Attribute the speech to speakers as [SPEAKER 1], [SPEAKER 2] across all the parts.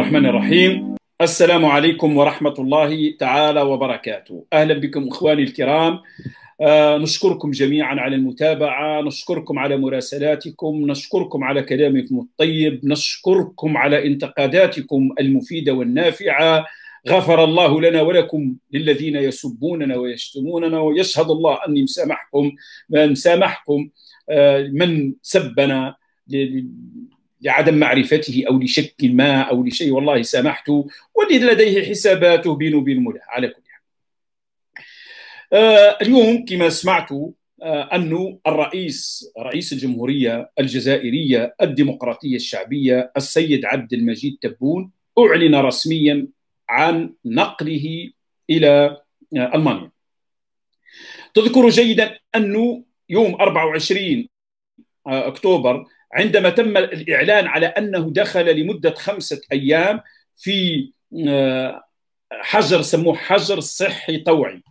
[SPEAKER 1] الرحمن الرحيم السلام عليكم ورحمة الله تعالى وبركاته أهلا بكم إخواني الكرام آه، نشكركم جميعا على المتابعة نشكركم على مراسلاتكم نشكركم على كلامكم الطيب نشكركم على انتقاداتكم المفيدة والنافعة غفر الله لنا ولكم للذين يسبوننا ويشتموننا ويشهد الله أني مسامحكم مسامحكم آه، من سبنا لعدم معرفته او لشك ما او لشيء والله سامحته واللي لديه حساباته بينه وبين مولاه على كل حال. آه اليوم كما سمعتوا آه انه الرئيس رئيس الجمهوريه الجزائريه الديمقراطيه الشعبيه السيد عبد المجيد تبون اعلن رسميا عن نقله الى آه المانيا. تذكر جيدا انه يوم 24 آه، اكتوبر عندما تم الإعلان على أنه دخل لمدة خمسة أيام في آه، حجر سموه حجر صحي طوعي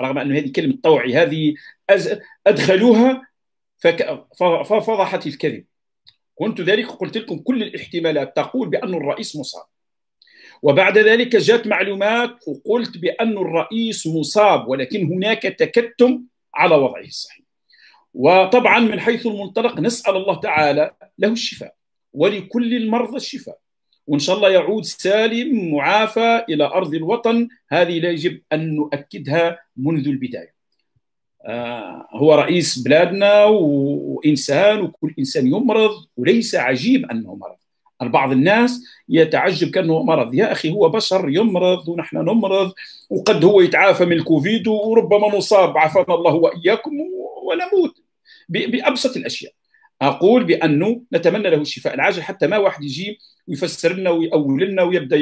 [SPEAKER 1] رغم أن هذه كلمة طوعي هذه أدخلوها ففضحت الكذب كنت ذلك قلت لكم كل الاحتمالات تقول بأن الرئيس مصاب وبعد ذلك جاءت معلومات وقلت بأن الرئيس مصاب ولكن هناك تكتم على وضعه الصحي وطبعا من حيث المنطلق نسال الله تعالى له الشفاء ولكل المرضى الشفاء وان شاء الله يعود سالم معافى الى ارض الوطن هذه لا يجب ان نؤكدها منذ البدايه آه، هو رئيس بلادنا وانسان وكل انسان يمرض وليس عجيب انه مرض البعض الناس يتعجب كانه مرض يا اخي هو بشر يمرض ونحن نمرض وقد هو يتعافى من الكوفيد وربما نصاب عافانا الله واياكم ونموت بابسط الاشياء اقول بانه نتمنى له الشفاء العاجل حتى ما واحد يجي ويفسر لنا ويأول لنا ويبدا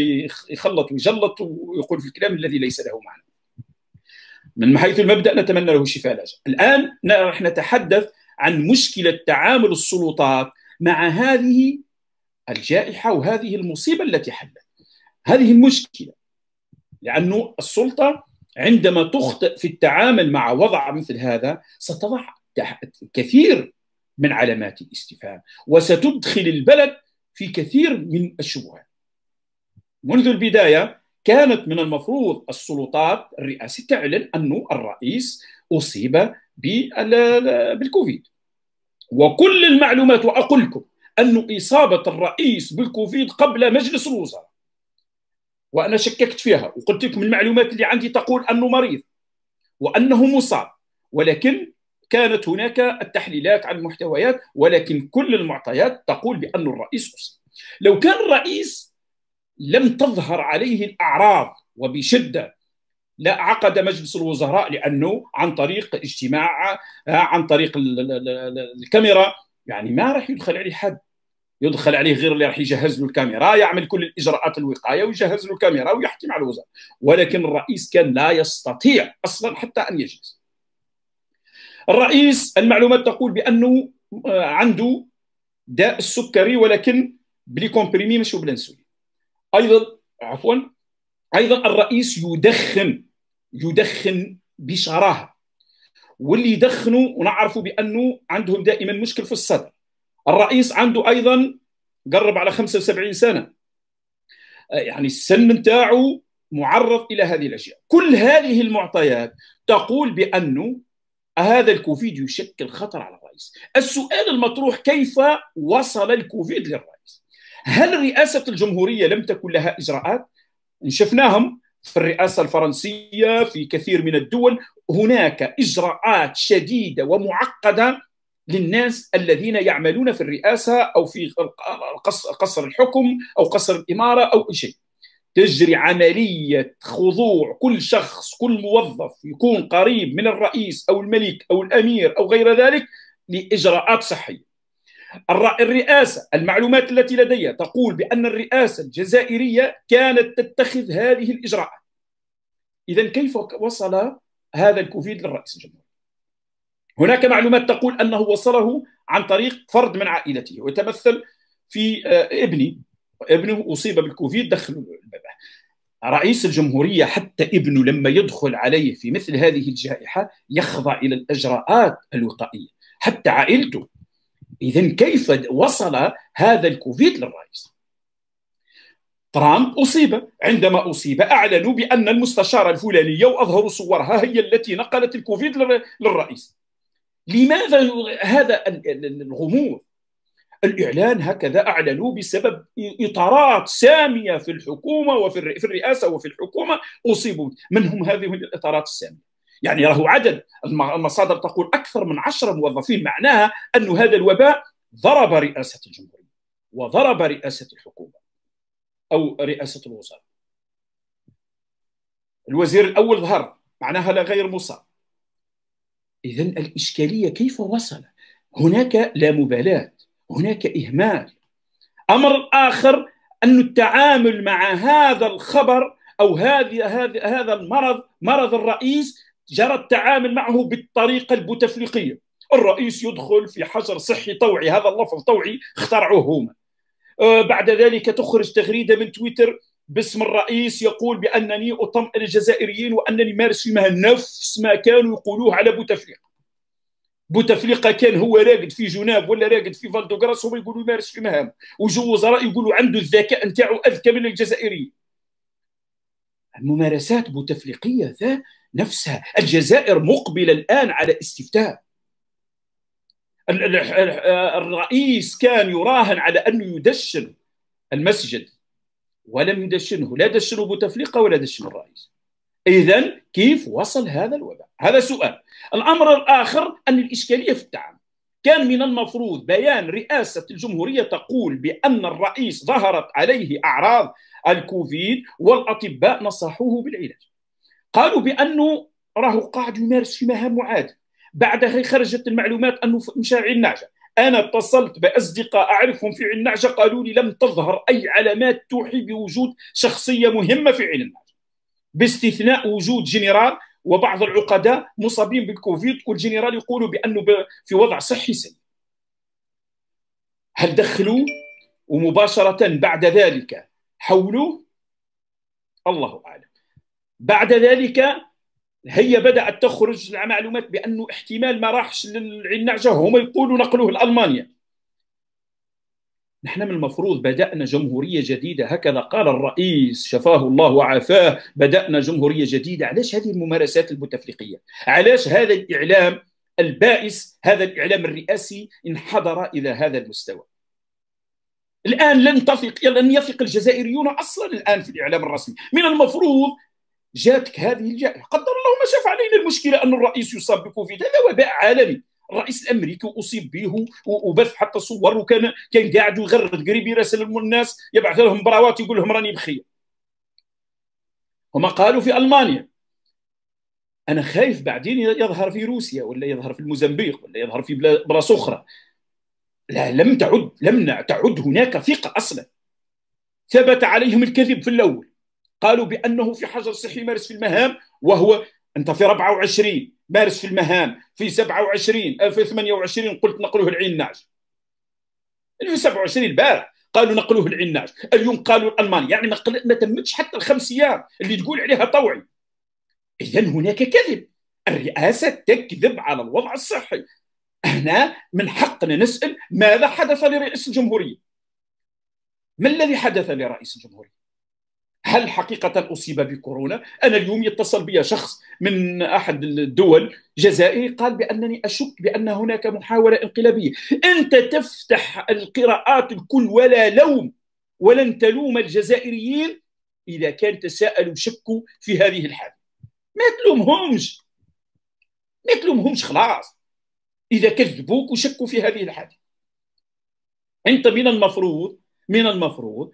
[SPEAKER 1] يخلط ويجلط ويقول في الكلام الذي ليس له معنى. من حيث المبدا نتمنى له الشفاء العاجل. الان نحن نتحدث عن مشكله تعامل السلطات مع هذه الجائحه وهذه المصيبه التي حلت. هذه المشكله لانه السلطه عندما تخطئ في التعامل مع وضع مثل هذا ستضع كثير من علامات الاستفهام وستدخل البلد في كثير من الشبهات منذ البدايه كانت من المفروض السلطات الرئاسة تعلن أن الرئيس أصيب بالكوفيد وكل المعلومات وأقول لكم أن إصابة الرئيس بالكوفيد قبل مجلس الوزراء وانا شككت فيها وقلت لكم المعلومات اللي عندي تقول انه مريض وانه مصاب ولكن كانت هناك التحليلات عن المحتويات ولكن كل المعطيات تقول بان الرئيس اصيب لو كان الرئيس لم تظهر عليه الاعراض وبشده لا عقد مجلس الوزراء لانه عن طريق اجتماع عن طريق الكاميرا يعني ما راح يدخل عليه حد يدخل عليه غير اللي راح يجهز له الكاميرا يعمل كل الاجراءات الوقايه ويجهز له الكاميرا ويحكي مع الوزراء ولكن الرئيس كان لا يستطيع اصلا حتى ان يجلس الرئيس المعلومات تقول بانه آه، عنده داء السكري ولكن بلي كومبريمي مش وبالانسولين ايضا عفوا ايضا الرئيس يدخن يدخن بشراهه واللي يدخنوا ونعرفوا بانه عندهم دائما مشكل في الصدر الرئيس عنده ايضا قرب على 75 سنه آه، يعني السن نتاعو معرض الى هذه الاشياء كل هذه المعطيات تقول بانه هذا الكوفيد يشكل خطر على الرئيس السؤال المطروح كيف وصل الكوفيد للرئيس هل رئاسه الجمهوريه لم تكن لها اجراءات شفناهم في الرئاسه الفرنسيه في كثير من الدول هناك اجراءات شديده ومعقده للناس الذين يعملون في الرئاسه او في قصر الحكم او قصر الاماره او أي شيء تجري عمليه خضوع كل شخص كل موظف يكون قريب من الرئيس او الملك او الامير او غير ذلك لاجراءات صحيه الرئاسة المعلومات التي لدي تقول بأن الرئاسة الجزائرية كانت تتخذ هذه الإجراءات إذا كيف وصل هذا الكوفيد للرئيس الجمهوري هناك معلومات تقول انه وصله عن طريق فرد من عائلته ويتمثل في آه، ابني ابنه اصيب بالكوفيد دخل رئيس الجمهوريه حتى ابنه لما يدخل عليه في مثل هذه الجائحه يخضع الى الاجراءات الوقائيه حتى عائلته اذا كيف وصل هذا الكوفيد للرئيس ترامب أصيب عندما أصيب أعلنوا بأن المستشارة الفلانية وأظهروا صورها هي التي نقلت الكوفيد للرئيس لماذا هذا الغموض الإعلان هكذا أعلنوا بسبب إطارات سامية في الحكومة وفي الرئاسة وفي الحكومة أصيبوا من هم هذه الإطارات السامية يعني له عدد المصادر تقول أكثر من عشرة موظفين معناها أن هذا الوباء ضرب رئاسة الجمهورية وضرب رئاسة الحكومة أو رئاسة الوزراء الوزير الأول ظهر معناها لا غير مصاب إذا الإشكالية كيف وصل؟ هناك لا مبالاة، هناك إهمال. أمر آخر أن التعامل مع هذا الخبر أو هذه هذا هذا المرض مرض الرئيس جرى التعامل معه بالطريقة البوتفليقية. الرئيس يدخل في حجر صحي طوعي هذا اللفظ طوعي اخترعوه هما. أه، بعد ذلك تخرج تغريدة من تويتر باسم الرئيس يقول بانني اطمئن الجزائريين وانني مارس فيما نفس ما كانوا يقولوه على بوتفليقه بوتفليقه كان هو راقد في جناب ولا راقد في فالدوغراس هو يقولوا يمارس في مهام وجو وزراء يقولوا عنده الذكاء نتاعو اذكى من الجزائريين الممارسات بوتفليقيه ذا نفسها الجزائر مقبله الان على استفتاء الرئيس كان يراهن على انه يدشن المسجد ولم يدشنه لا دشنه بوتفليقة ولا دشن الرئيس إذا كيف وصل هذا الوباء؟ هذا سؤال الأمر الآخر أن الإشكالية في التعامل كان من المفروض بيان رئاسة الجمهورية تقول بأن الرئيس ظهرت عليه أعراض الكوفيد والأطباء نصحوه بالعلاج قالوا بأنه راه قاعد يمارس في مهام عادي بعدها خرجت المعلومات أنه مشاعر ناجح أنا اتصلت بأصدقاء أعرفهم في علم النعجة قالوا لي لم تظهر أي علامات توحي بوجود شخصية مهمة في علم النعجة باستثناء وجود جنرال وبعض العقداء مصابين بالكوفيد والجنرال يقولوا بأنه في وضع صحي سيء هل دخلوه ومباشرة بعد ذلك حولوه الله أعلم بعد ذلك هي بدات تخرج معلومات بانه احتمال ما راحش للعناجه هم يقولوا نقلوه لالمانيا نحن من المفروض بدأنا جمهورية جديدة هكذا قال الرئيس شفاه الله وعافاه بدأنا جمهورية جديدة علاش هذه الممارسات البوتفليقية علاش هذا الإعلام البائس هذا الإعلام الرئاسي انحدر إلى هذا المستوى الآن لن تثق لن يثق الجزائريون أصلا الآن في الإعلام الرسمي من المفروض جاتك هذه الجائحه قدر الله ما شاف علينا المشكله ان الرئيس يصاب بكوفيد هذا وباء عالمي الرئيس الامريكي اصيب به وبث حتى صور وكان كان قاعد يغرد قريب يراسل الناس يبعث لهم براوات يقول لهم راني بخير هما قالوا في المانيا انا خايف بعدين يظهر في روسيا ولا يظهر في الموزمبيق ولا يظهر في بلاصه اخرى لا لم تعد لم تعد هناك ثقه اصلا ثبت عليهم الكذب في الاول قالوا بانه في حجر صحي مارس في المهام وهو انت في 24 مارس في المهام في 27 في 28 قلت نقلوه العناش في 27 البارح قالوا نقلوه العناش اليوم قالوا المانيا يعني ما, قل... ما تمتش حتى الخمس ايام اللي تقول عليها طوعي اذا هناك كذب الرئاسه تكذب على الوضع الصحي هنا من حقنا نسال ماذا حدث لرئيس الجمهوريه ما الذي حدث لرئيس الجمهوريه هل حقيقة أصيب بكورونا؟ أنا اليوم يتصل بي شخص من أحد الدول جزائري قال بأنني أشك بأن هناك محاولة انقلابية أنت تفتح القراءات الكل ولا لوم ولن تلوم الجزائريين إذا كان تساءلوا شكوا في هذه الحالة ما تلومهمش ما تلومهمش خلاص إذا كذبوك وشكوا في هذه الحالة أنت من المفروض من المفروض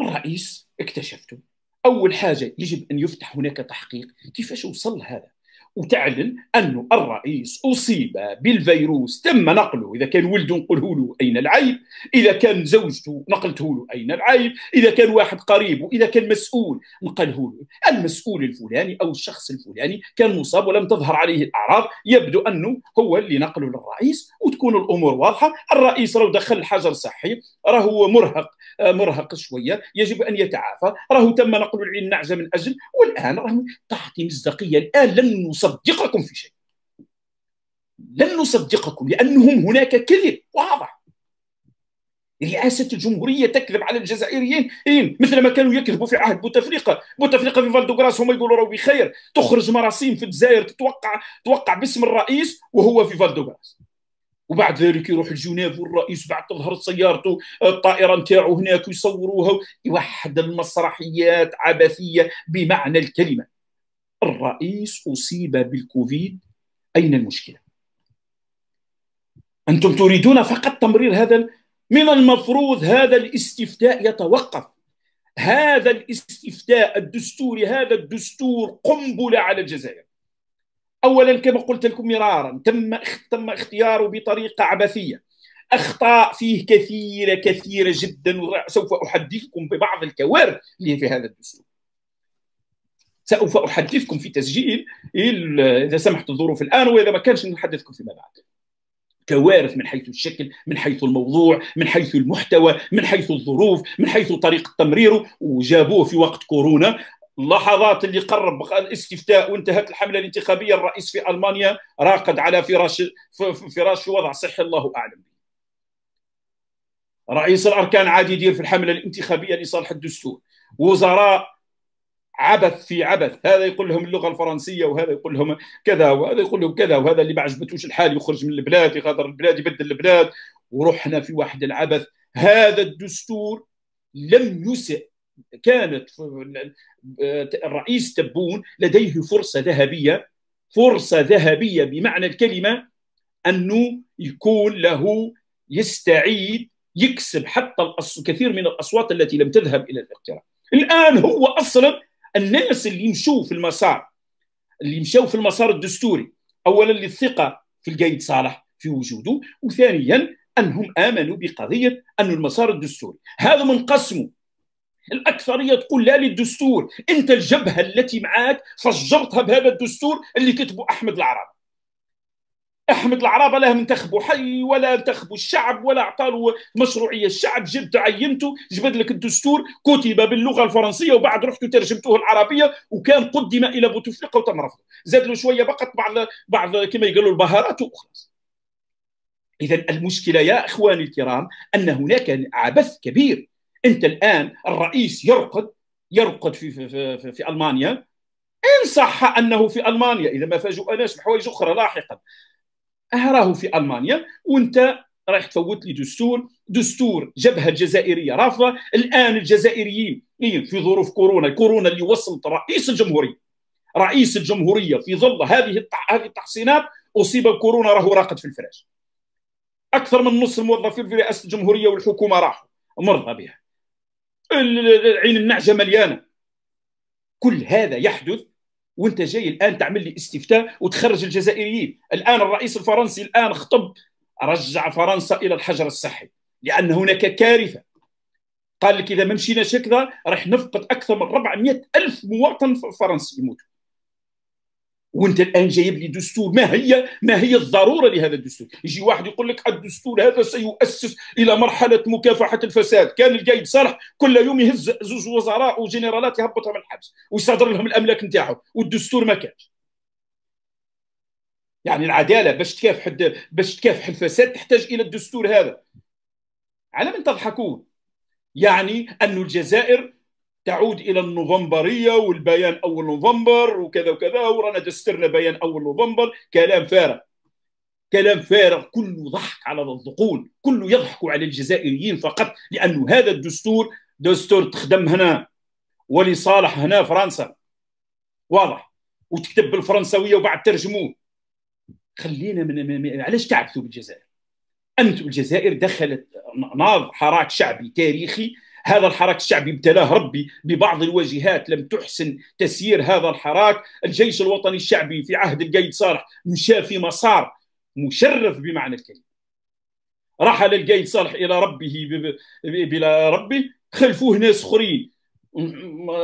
[SPEAKER 1] الرئيس اكتشفته أول حاجة يجب أن يفتح هناك تحقيق كيفاش وصل هذا وتعلن أن الرئيس أصيب بالفيروس تم نقله إذا كان ولده نقله له أين العيب إذا كان زوجته نقلته له أين العيب إذا كان واحد قريب إذا كان مسؤول نقله له المسؤول الفلاني أو الشخص الفلاني كان مصاب ولم تظهر عليه الأعراض يبدو أنه هو اللي نقله للرئيس وتكون الأمور واضحة الرئيس راه دخل حجر صحي راهو مرهق آه، مرهق شوية يجب أن يتعافى راهو تم نقله للنعجة من أجل والآن راه تحت مصداقية الآن لن نص نصدقكم في شيء لن نصدقكم لأنهم هناك كذب واضح رئاسة الجمهورية تكذب على الجزائريين إيه؟ مثل ما كانوا يكذبوا في عهد بوتفليقة بوتفليقة في فالدوغراس هم يقولوا روي بخير تخرج مراسيم في الجزائر تتوقع توقع باسم الرئيس وهو في فالدوغراس وبعد ذلك يروح الجنيف والرئيس بعد تظهر سيارته الطائره نتاعو هناك يصوروها يوحد المسرحيات عبثيه بمعنى الكلمه الرئيس أصيب بالكوفيد أين المشكلة؟ أنتم تريدون فقط تمرير هذا من المفروض هذا الاستفتاء يتوقف هذا الاستفتاء الدستوري هذا الدستور قنبلة على الجزائر أولا كما قلت لكم مرارا تم تم اختياره بطريقة عبثية أخطاء فيه كثيرة كثيرة جدا سوف أحدثكم ببعض الكوارث اللي في هذا الدستور سوف احدثكم في تسجيل اذا سمحت الظروف الان واذا ما كانش نحدثكم فيما بعد كوارث من حيث الشكل من حيث الموضوع من حيث المحتوى من حيث الظروف من حيث طريقه تمريره وجابوه في وقت كورونا لحظات اللي قرب الاستفتاء وانتهت الحمله الانتخابيه الرئيس في المانيا راقد على فراش فراش في وضع صحي الله اعلم رئيس الاركان عادي يدير في الحمله الانتخابيه لصالح الدستور وزراء عبث في عبث هذا يقول لهم اللغه الفرنسيه وهذا يقول لهم كذا وهذا يقول لهم كذا وهذا اللي ما عجبتوش الحال يخرج من البلاد يغادر البلاد يبدل البلاد ورحنا في واحد العبث هذا الدستور لم يسئ كانت الرئيس تبون لديه فرصه ذهبيه فرصه ذهبيه بمعنى الكلمه انه يكون له يستعيد يكسب حتى كثير من الاصوات التي لم تذهب الى الاقتراع الان هو اصلا الناس اللي يمشوا في المسار اللي مشوا في المسار الدستوري اولا للثقه في القايد صالح في وجوده وثانيا انهم امنوا بقضيه ان المسار الدستوري هذا منقسمه الأكثرية تقول لا للدستور أنت الجبهة التي معك فجرتها بهذا الدستور اللي كتبه أحمد العرب احمد العرابه لا انتخبوا حي ولا انتخبوا الشعب ولا اعطالوا مشروعيه الشعب جبت عينته جبد لك الدستور كتب باللغه الفرنسيه وبعد رحتوا ترجمته العربيه وكان قدم الى بوتفليقه وتم رفضه زاد له شويه بقت بعض بعض كما يقولوا البهارات وخلاص اذا المشكله يا اخواني الكرام ان هناك عبث كبير انت الان الرئيس يرقد يرقد في في, في, في, في المانيا ان صح انه في المانيا اذا ما فاجئناش بحوايج اخرى لاحقا راهو في ألمانيا وأنت رايح تفوت لي دستور دستور جبهة الجزائرية رافضة الآن الجزائريين إيه، في ظروف كورونا كورونا اللي وصلت رئيس الجمهورية رئيس الجمهورية في ظل هذه هذه التحصينات أصيب كورونا راهو راقد في الفراش أكثر من نص الموظفين في رئاسة الجمهورية والحكومة راحوا مرضى بها العين النعجة مليانة كل هذا يحدث وانت جاي الان تعمل لي استفتاء وتخرج الجزائريين الان الرئيس الفرنسي الان خطب رجع فرنسا الى الحجر الصحي لان هناك كارثه قال لك اذا ما مشيناش هكذا راح نفقد اكثر من 400 الف مواطن فرنسي يموتوا وانت الان جايب لي دستور ما هي ما هي الضروره لهذا الدستور يجي واحد يقول لك الدستور هذا سيؤسس الى مرحله مكافحه الفساد كان الجايب صالح كل يوم يهز زوج وزراء وجنرالات يهبطهم من الحبس ويصادر لهم الاملاك نتاعهم والدستور ما كانش يعني العداله باش تكافح باش تكافح الفساد تحتاج الى الدستور هذا على من تضحكون يعني أن الجزائر تعود الى النوفمبريه والبيان اول نوفمبر وكذا وكذا ورانا دسترنا بيان اول نوفمبر كلام فارغ كلام فارغ كله ضحك على الذقون كله يضحك على الجزائريين فقط لأن هذا الدستور دستور تخدم هنا ولصالح هنا فرنسا واضح وتكتب بالفرنسوية وبعد ترجموه خلينا من علاش تعبثوا بالجزائر أنتم الجزائر دخلت ناض حراك شعبي تاريخي هذا الحراك الشعبي ابتلاه ربي ببعض الواجهات لم تحسن تسيير هذا الحراك الجيش الوطني الشعبي في عهد القايد صالح مشى في مسار مشرف بمعنى الكلمة رحل القايد صالح إلى ربه بلا ربه خلفوه ناس أخرين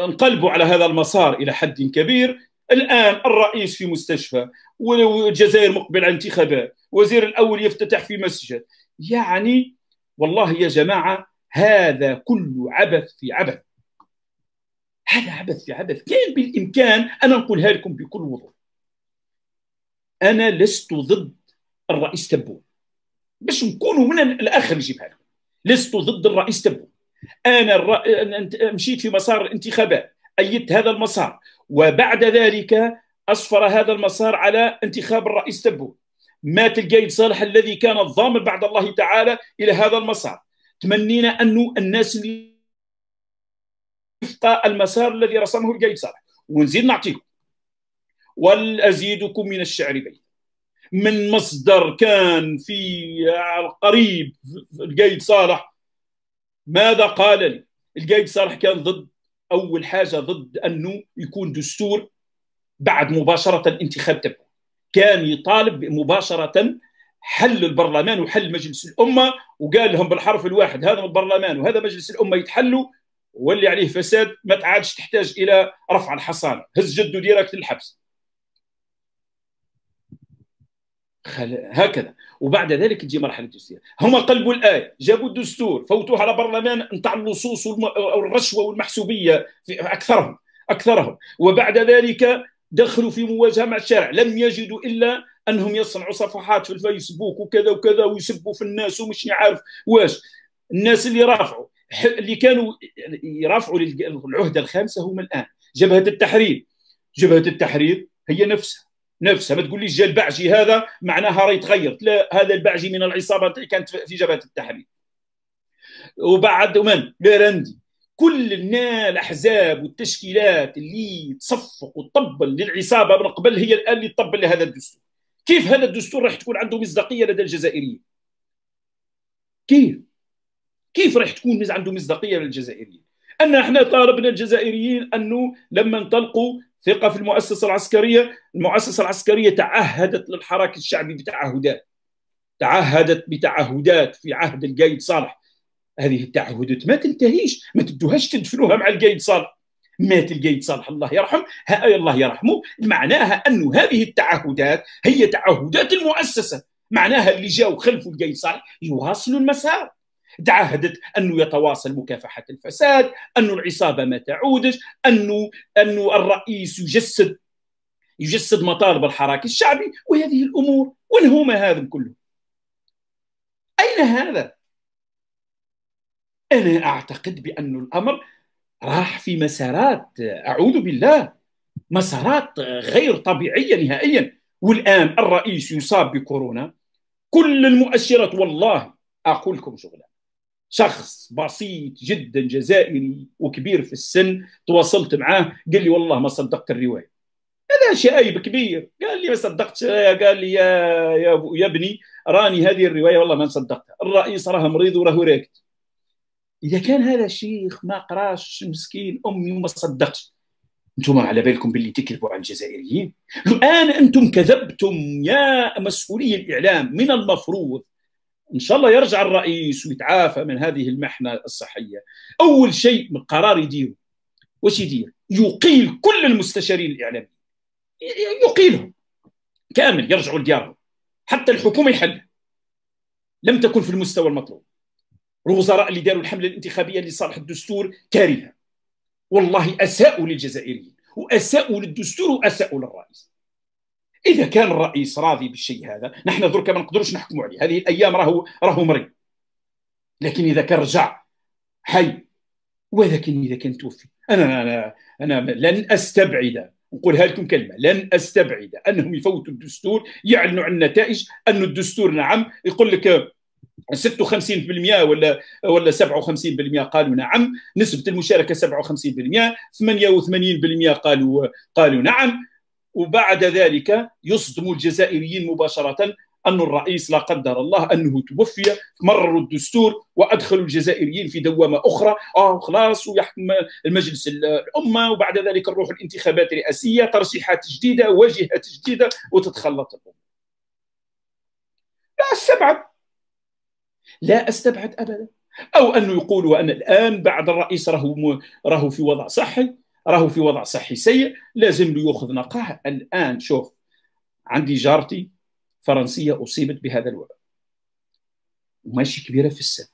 [SPEAKER 1] انقلبوا على هذا المسار إلى حد كبير الآن الرئيس في مستشفى والجزائر مقبل على انتخابات وزير الأول يفتتح في مسجد يعني والله يا جماعة هذا كله عبث في عبث هذا عبث في عبث كان بالإمكان أنا نقولها لكم بكل وضوح أنا لست ضد الرئيس تبون باش نكونوا من الآخر نجيبها لكم لست ضد الرئيس تبون أنا مشيت في مسار الانتخابات أيدت هذا المسار وبعد ذلك أصفر هذا المسار على انتخاب الرئيس تبون مات القايد صالح الذي كان الضامن بعد الله تعالى إلى هذا المسار تمنينا انه الناس اللي وفق المسار الذي رسمه الجيد صالح ونزيد نعطيكم والأزيدكم من الشعر بيت من مصدر كان في قريب القيد صالح ماذا قال لي القيد صالح كان ضد اول حاجه ضد انه يكون دستور بعد مباشره الانتخاب تبعه كان يطالب مباشره حل البرلمان وحل مجلس الامه وقال لهم بالحرف الواحد هذا البرلمان وهذا مجلس الامه يتحلوا واللي عليه فساد ما تعادش تحتاج الى رفع الحصانه هز جده ديرك للحبس خل... هكذا وبعد ذلك تجي مرحله الدستور هم قلبوا الايه جابوا الدستور فوتوه على برلمان نتاع اللصوص والرشوه والمحسوبيه في اكثرهم اكثرهم وبعد ذلك دخلوا في مواجهه مع الشارع لم يجدوا الا انهم يصنعوا صفحات في الفيسبوك وكذا وكذا ويسبوا في الناس ومش عارف واش الناس اللي رافعوا اللي كانوا يرافعوا العهده الخامسه هم الان جبهه التحرير جبهه التحرير هي نفسها نفسها ما تقوليش جا البعجي هذا معناها راهي تغيرت لا هذا البعجي من العصابه اللي كانت في جبهه التحرير وبعد من بيرندي كل الاحزاب والتشكيلات اللي تصفق وتطبل للعصابه من قبل هي الان اللي تطبل لهذا الدستور كيف هذا الدستور راح تكون عنده مصداقيه لدى الجزائريين كيف كيف راح تكون عنده مصداقيه لدى الجزائريين ان احنا طالبنا الجزائريين انه لما انطلقوا ثقه في المؤسسه العسكريه المؤسسه العسكريه تعهدت للحراك الشعبي بتعهدات تعهدت بتعهدات في عهد القايد صالح هذه التعهدات ما تنتهيش ما تدوهاش تدفنوها مع القايد صالح مات القيد صالح الله يرحم الله يرحمه معناها أن هذه التعهدات هي تعهدات المؤسسة معناها اللي جاوا خلف القيد صالح يواصلوا المسار تعهدت انه يتواصل مكافحه الفساد، انه العصابه ما تعودش، انه انه الرئيس يجسد يجسد مطالب الحراك الشعبي وهذه الامور، وين هما هذا كله؟ اين هذا؟ انا اعتقد بان الامر راح في مسارات اعوذ بالله مسارات غير طبيعيه نهائيا والان الرئيس يصاب بكورونا كل المؤشرات والله اقول لكم شغله شخص بسيط جدا جزائري وكبير في السن تواصلت معاه قال لي والله ما صدقت الروايه هذا شايب كبير قال لي ما صدقتش قال لي يا يا, يا ابني راني هذه الروايه والله ما صدقتها الرئيس راه مريض وراه راكد اذا كان هذا شيخ ما قراش مسكين امي وما صدقش انتم على بالكم باللي تكذبوا على الجزائريين الان انتم كذبتم يا مسؤولي الاعلام من المفروض ان شاء الله يرجع الرئيس ويتعافى من هذه المحنه الصحيه اول شيء من قرار يديره واش يدير يقيل كل المستشارين الاعلاميين يقيلهم كامل يرجعوا لديارهم حتى الحكومه يحل لم تكن في المستوى المطلوب الوزراء اللي داروا الحمله الانتخابيه لصالح الدستور كارثه والله اساءوا للجزائريين واساءوا للدستور واساءوا للرئيس اذا كان الرئيس راضي بالشيء هذا نحن درك ما نقدروش نحكموا عليه هذه الايام راهو راهو مريض لكن اذا كان رجع حي ولكن اذا كان توفي انا انا انا لن استبعد نقولها لكم كلمه لن استبعد انهم يفوتوا الدستور يعلنوا عن النتائج ان الدستور نعم يقول لك 56% ولا ولا 57% قالوا نعم، نسبة المشاركة 57%، 88% قالوا قالوا نعم، وبعد ذلك يصدم الجزائريين مباشرة أن الرئيس لا قدر الله أنه توفي مرروا الدستور وأدخلوا الجزائريين في دوامة أخرى آه خلاص ويحكم المجلس الأمة وبعد ذلك نروح الانتخابات الرئاسية ترشيحات جديدة واجهات جديدة وتتخلط الأمة لا السبعة لا استبعد ابدا او انه يقولوا ان الان بعد الرئيس راهو راهو في وضع صحي راهو في وضع صحي سيء لازم له ياخذ نقاح الان شوف عندي جارتي فرنسيه اصيبت بهذا الوباء وماشي كبيره في السن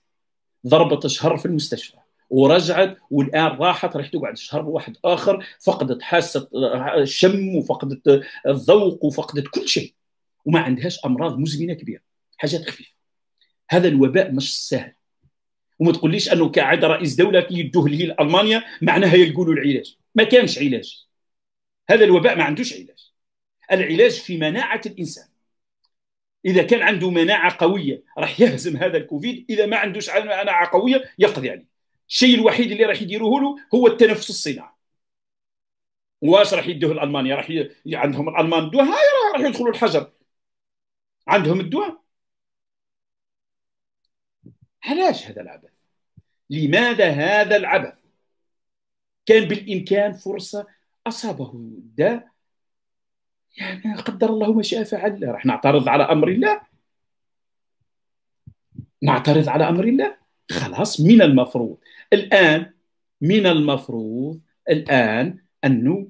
[SPEAKER 1] ضربت شهر في المستشفى ورجعت والان راحت راح تقعد شهر واحد اخر فقدت حاسه الشم وفقدت الذوق وفقدت كل شيء وما عندهاش امراض مزمنه كبيره حاجات خفيفه هذا الوباء مش سهل وما تقوليش انه كعاده رئيس دوله يدوه ليه لالمانيا معناها يلقوا له العلاج ما كانش علاج هذا الوباء ما عندوش علاج العلاج في مناعه الانسان اذا كان عنده مناعه قويه راح يهزم هذا الكوفيد اذا ما عندوش مناعه قويه يقضي عليه الشيء الوحيد اللي راح يديروه له هو التنفس الصناعي واش راح يدوه لالمانيا راح ي... عندهم الالمان الدواء هاي راح يدخلوا الحجر عندهم الدواء علاش هذا العبث؟ لماذا هذا العبث؟ كان بالإمكان فرصة أصابه الداء يعني قدر الله ما شاء فعل راح نعترض على أمر الله نعترض على أمر الله خلاص من المفروض الآن من المفروض الآن أنه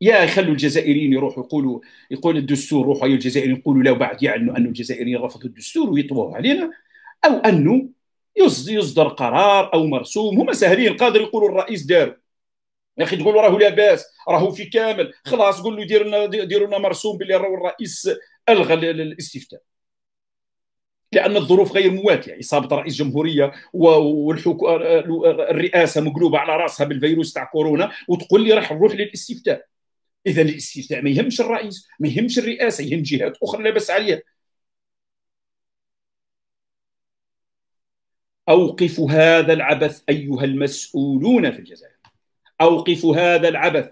[SPEAKER 1] يا خلوا الجزائريين يروحوا يقولوا يقول الدستور روحوا يا أيوة الجزائريين يقولوا لا بعد يعلنوا انه الجزائريين رفضوا الدستور ويطبعوا علينا او انه يصدر قرار او مرسوم هما ساهلين قادر يقولوا الرئيس دار يا اخي تقول راهو لاباس راهو في كامل خلاص قول له دير لنا دير لنا مرسوم باللي راهو الرئيس الغى الاستفتاء لان الظروف غير مواتيه اصابه رئيس جمهوريه والحكو... الرئاسه مقلوبه على راسها بالفيروس تاع كورونا وتقول لي راح نروح للاستفتاء اذا الاستفتاء ما يهمش الرئيس ما يهمش الرئاسه يهم جهات اخرى لاباس عليها أوقف هذا العبث أيها المسؤولون في الجزائر أوقف هذا العبث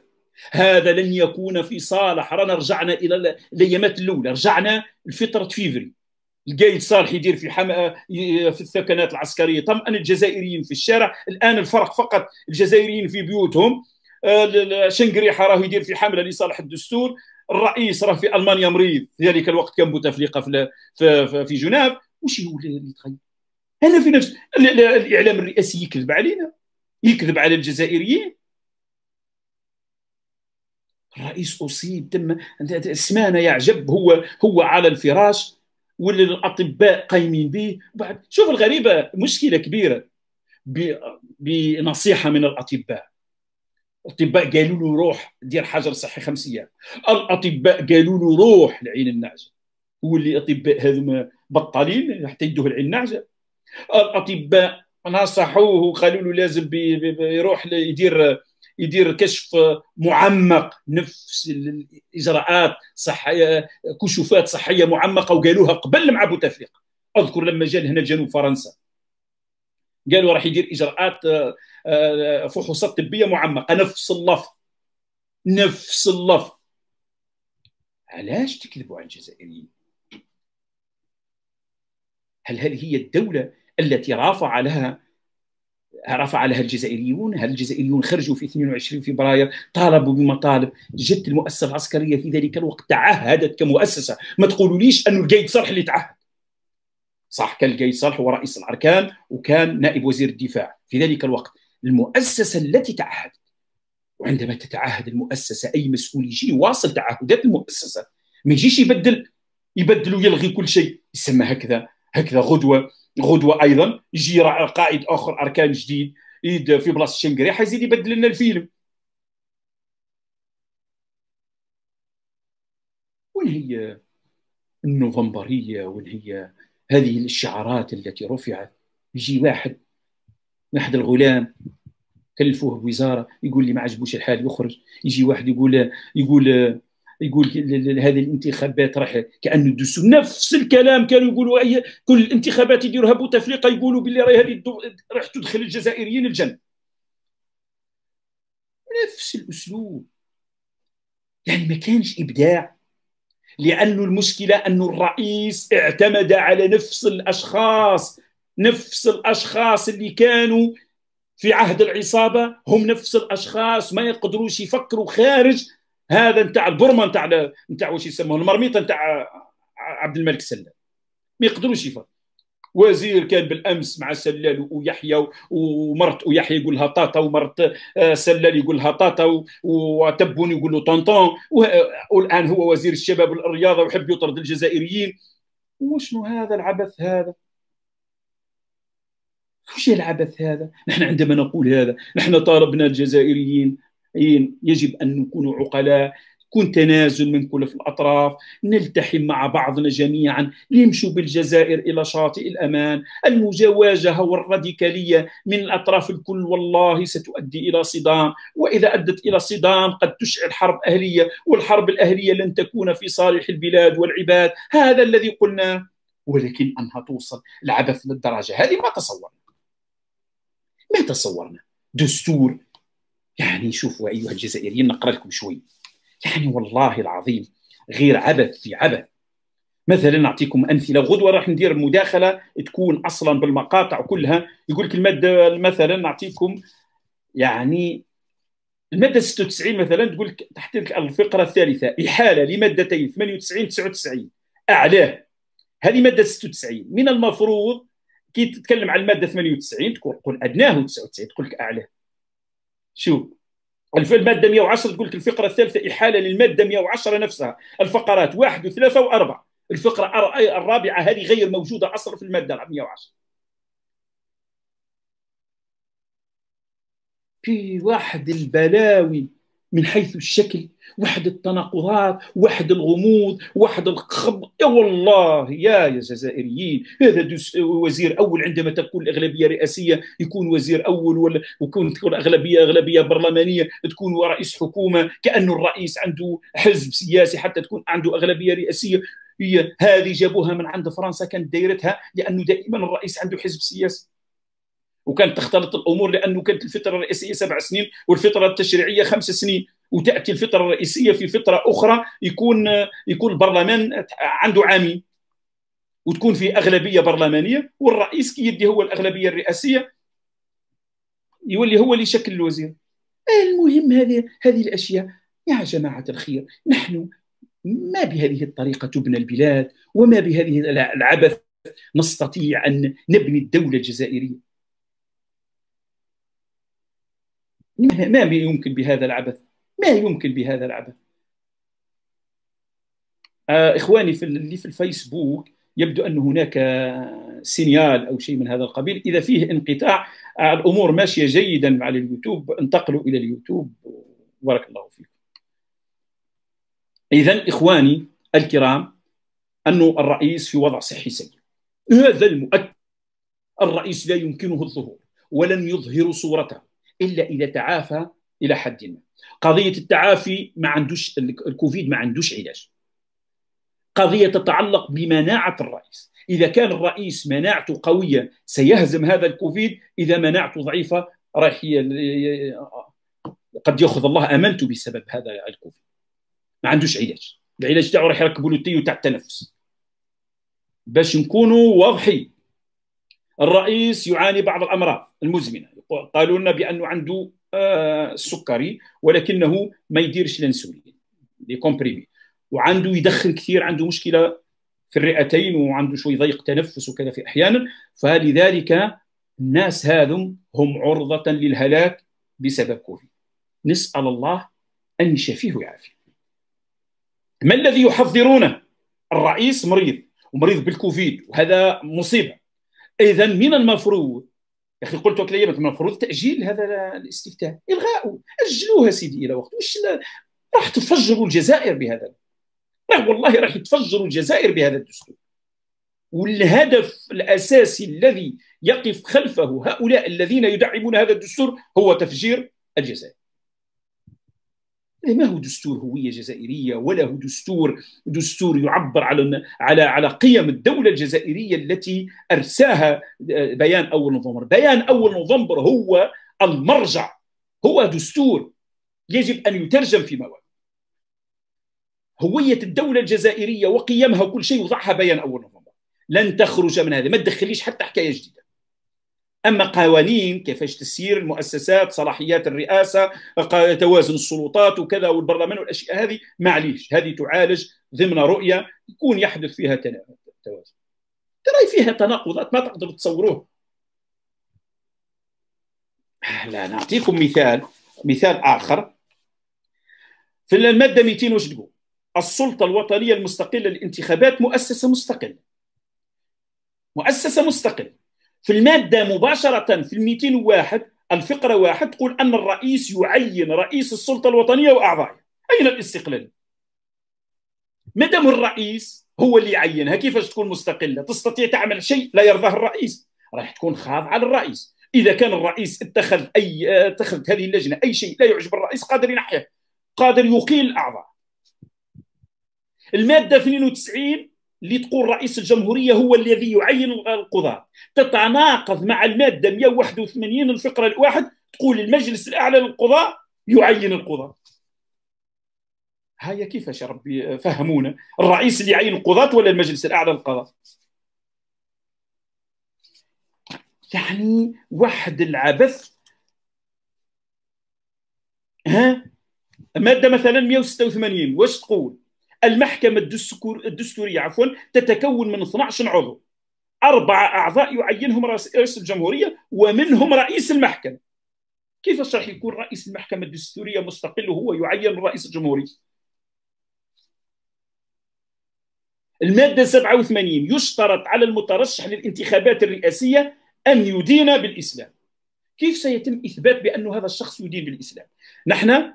[SPEAKER 1] هذا لن يكون في صالح رانا رجعنا إلى الأيامات الأولى رجعنا لفترة فيفري القايد صالح يدير في حم... في الثكنات العسكريه طمأن الجزائريين في الشارع الان الفرق فقط الجزائريين في بيوتهم آه، شنقريحه راه يدير في حمله لصالح الدستور الرئيس راه في المانيا مريض في ذلك الوقت كان بوتفليقه في في, في جنيف وش هو اللي تغير هل في نفس الاعلام الرئاسي يكذب علينا يكذب على الجزائريين الرئيس اصيب تم سمعنا يعجب هو هو على الفراش ولا الاطباء قايمين به بعد شوف الغريبه مشكله كبيره بنصيحه من الاطباء الاطباء قالوا له روح دير حجر صحي خمس ايام الاطباء قالوا له روح لعين النعجه واللي الاطباء هذوما بطالين حتى يدوه العين النعجه الاطباء نصحوه قالوا وقالوا له لازم يروح يدير يدير كشف معمق نفس الاجراءات صحيه كشوفات صحيه معمقه وقالوها قبل مع بوتفليقه اذكر لما جاء هنا جنوب فرنسا قالوا راح يدير اجراءات آه، آه، فحوصات طبيه معمقه نفس اللفظ نفس اللفظ علاش تكذبوا على الجزائريين هل هذه هي الدوله التي رافع لها رفع لها الجزائريون هل الجزائريون خرجوا في 22 فبراير طالبوا بمطالب جت المؤسسه العسكريه في ذلك الوقت تعهدت كمؤسسه ما تقولوا ليش انه القايد صالح اللي تعهد صح كان القايد صالح هو رئيس الاركان وكان نائب وزير الدفاع في ذلك الوقت المؤسسه التي تعهدت وعندما تتعهد المؤسسه اي مسؤول يجي يواصل تعهدات المؤسسه ما يجيش يبدل يبدل ويلغي كل شيء يسمى هكذا هكذا غدوه غدوه ايضا يجي قائد اخر اركان جديد يد في بلاصه الشنقري حيزيد يبدل لنا الفيلم وين هي النوفمبريه وين هي هذه الشعارات التي رفعت يجي واحد واحد الغلام كلفوه بوزاره يقول لي ما عجبوش الحال يخرج يجي واحد يقول يقول يقول هذه الانتخابات راح كانه دسو نفس الكلام كانوا يقولوا أي كل الانتخابات يديروها بوتفليقه يقولوا باللي راهي هذه راح تدخل الجزائريين الجنه نفس الاسلوب يعني ما كانش ابداع لانه المشكلة انه الرئيس اعتمد على نفس الأشخاص نفس الأشخاص اللي كانوا في عهد العصابة هم نفس الأشخاص ما يقدروش يفكروا خارج هذا نتاع البرمه نتاع نتاع واش يسموه المرميطه نتاع عبد الملك سلال ما يقدروش يفرق وزير كان بالامس مع سلال ويحيى ومرت ويحيى يقول لها طاطا ومرت آه، سلال يقول لها طاطا وتبون يقول له طنطون والان هو وزير الشباب والرياضه ويحب يطرد الجزائريين وشنو هذا العبث هذا؟ وش العبث هذا؟ نحن عندما نقول هذا نحن طالبنا الجزائريين إيه، يجب ان نكون عقلاء يكون تنازل من كل في الاطراف نلتحم مع بعضنا جميعا نمشوا بالجزائر الى شاطئ الامان المجاوجه والراديكاليه من الاطراف الكل والله ستؤدي الى صدام واذا ادت الى صدام قد تشعل حرب اهليه والحرب الاهليه لن تكون في صالح البلاد والعباد هذا الذي قلناه ولكن انها توصل العبث للدرجه هذه ما تصورنا ما تصورنا دستور يعني شوفوا ايها الجزائريين نقرا لكم شوي يعني والله العظيم غير عبث في عبث مثلا نعطيكم امثله غدوه راح ندير مداخله تكون اصلا بالمقاطع كلها يقول لك الماده مثلا نعطيكم يعني الماده 96 مثلا تقول لك تحت الفقره الثالثه احاله لمادتين 98 99 اعلاه هذه ماده 96 من المفروض كي تتكلم عن الماده 98 تقول ادناه 99 تقول لك اعلاه شوف المادة 110 تقول لك الفقرة الثالثة إحالة للمادة 110 نفسها الفقرات واحد وثلاثة وأربعة الفقرة الرابعة هذه غير موجودة أصلا في المادة 110 في واحد البلاوي من حيث الشكل واحد التناقضات واحد الغموض واحد الخب يا والله يا يا جزائريين هذا وزير اول عندما تكون الاغلبيه رئاسيه يكون وزير اول ولا وكون تكون اغلبيه اغلبيه برلمانيه تكون رئيس حكومه كانه الرئيس عنده حزب سياسي حتى تكون عنده اغلبيه رئاسيه هي هذه جابوها من عند فرنسا كانت دايرتها لانه دائما الرئيس عنده حزب سياسي وكانت تختلط الامور لانه كانت الفتره الرئاسيه سبع سنين والفتره التشريعيه خمس سنين وتاتي الفتره الرئيسيه في فتره اخرى يكون يكون البرلمان عنده عامين وتكون في اغلبيه برلمانيه والرئيس كي يدي هو الاغلبيه الرئاسيه يولي هو اللي يشكل الوزير آه، المهم هذه هذه الاشياء يا جماعه الخير نحن ما بهذه الطريقه تبنى البلاد وما بهذه العبث نستطيع ان نبني الدوله الجزائريه ما يمكن بهذا العبث ما يمكن بهذا العبث آه اخواني في اللي في الفيسبوك يبدو ان هناك سينيال او شيء من هذا القبيل اذا فيه انقطاع آه، الامور ماشيه جيدا على اليوتيوب انتقلوا الى اليوتيوب بارك الله فيكم اذا اخواني الكرام أن الرئيس في وضع صحي سيء هذا المؤكد الرئيس لا يمكنه الظهور ولن يظهر صورته إلا إذا تعافى إلى حد ما قضيه التعافي ما عندوش الكوفيد ما عندوش علاج قضيه تتعلق بمناعه الرئيس اذا كان الرئيس مناعته قويه سيهزم هذا الكوفيد اذا مناعته ضعيفه راح قد ياخذ الله امانته بسبب هذا الكوفيد ما عندوش علاج العلاج تاعو راح يركبوا له التيو تاع التنفس باش نكونوا واضحين الرئيس يعاني بعض الامراض المزمنه قالوا لنا بانه عنده آه، السكري ولكنه ما يديرش الانسولين لي كومبريمي وعنده يدخن كثير عنده مشكله في الرئتين وعنده شوي ضيق تنفس وكذا في احيانا فلذلك الناس هذم هم عرضه للهلاك بسبب كوفيد نسال الله ان يشفيه ويعافيه ما الذي يحذرونه الرئيس مريض ومريض بالكوفيد وهذا مصيبه اذا من المفروض يا اخي قلت لك الايام المفروض تاجيل هذا الاستفتاء الغاؤه اجلوها سيدي الى وقت واش راح تفجروا الجزائر بهذا راه والله راح يتفجروا الجزائر بهذا الدستور والهدف الاساسي الذي يقف خلفه هؤلاء الذين يدعمون هذا الدستور هو تفجير الجزائر ما هو دستور هوية جزائرية ولا هو دستور دستور يعبر على على على قيم الدولة الجزائرية التي أرساها آه، بيان أول نوفمبر، بيان أول نوفمبر هو المرجع هو دستور يجب أن يترجم فيما بعد. هوية الدولة الجزائرية وقيمها وكل شيء وضعها بيان أول نوفمبر. لن تخرج من هذا، ما تدخليش حتى حكاية جديدة. اما قوانين كيفاش تسير المؤسسات صلاحيات الرئاسه توازن السلطات وكذا والبرلمان والاشياء هذه معليش هذه تعالج ضمن رؤيه يكون يحدث فيها توازن ترى فيها تناقضات ما تقدروا تصوروه لا نعطيكم مثال مثال اخر في الماده 200 وش تقول السلطه الوطنيه المستقله للانتخابات مؤسسه مستقله مؤسسه مستقله في المادة مباشرة في 201 الفقرة واحد تقول أن الرئيس يعين رئيس السلطة الوطنية وأعضائها أين الاستقلال؟ مادام الرئيس هو اللي يعينها كيفاش تكون مستقلة؟ تستطيع تعمل شيء لا يرضاه الرئيس راح تكون خاضعة للرئيس إذا كان الرئيس اتخذ أي اتخذت هذه اللجنة أي شيء لا يعجب الرئيس قادر ينحيه قادر يقيل الأعضاء المادة 92 اللي تقول رئيس الجمهوريه هو الذي يعين القضاه تتناقض مع الماده 181 الفقره الواحد تقول المجلس الاعلى للقضاه يعين القضاه هيا كيفاش ربي فهمونا الرئيس اللي يعين القضاة ولا المجلس الأعلى للقضاء يعني واحد العبث ها مادة مثلا 186 واش تقول المحكمة الدستورية عفوا تتكون من 12 عضو أربعة أعضاء يعينهم رئيس الجمهورية ومنهم رئيس المحكمة كيف راح يكون رئيس المحكمة الدستورية مستقل وهو يعين رئيس الجمهورية المادة 87 يشترط على المترشح للانتخابات الرئاسية أن يدين بالإسلام كيف سيتم إثبات بأن هذا الشخص يدين بالإسلام؟ نحن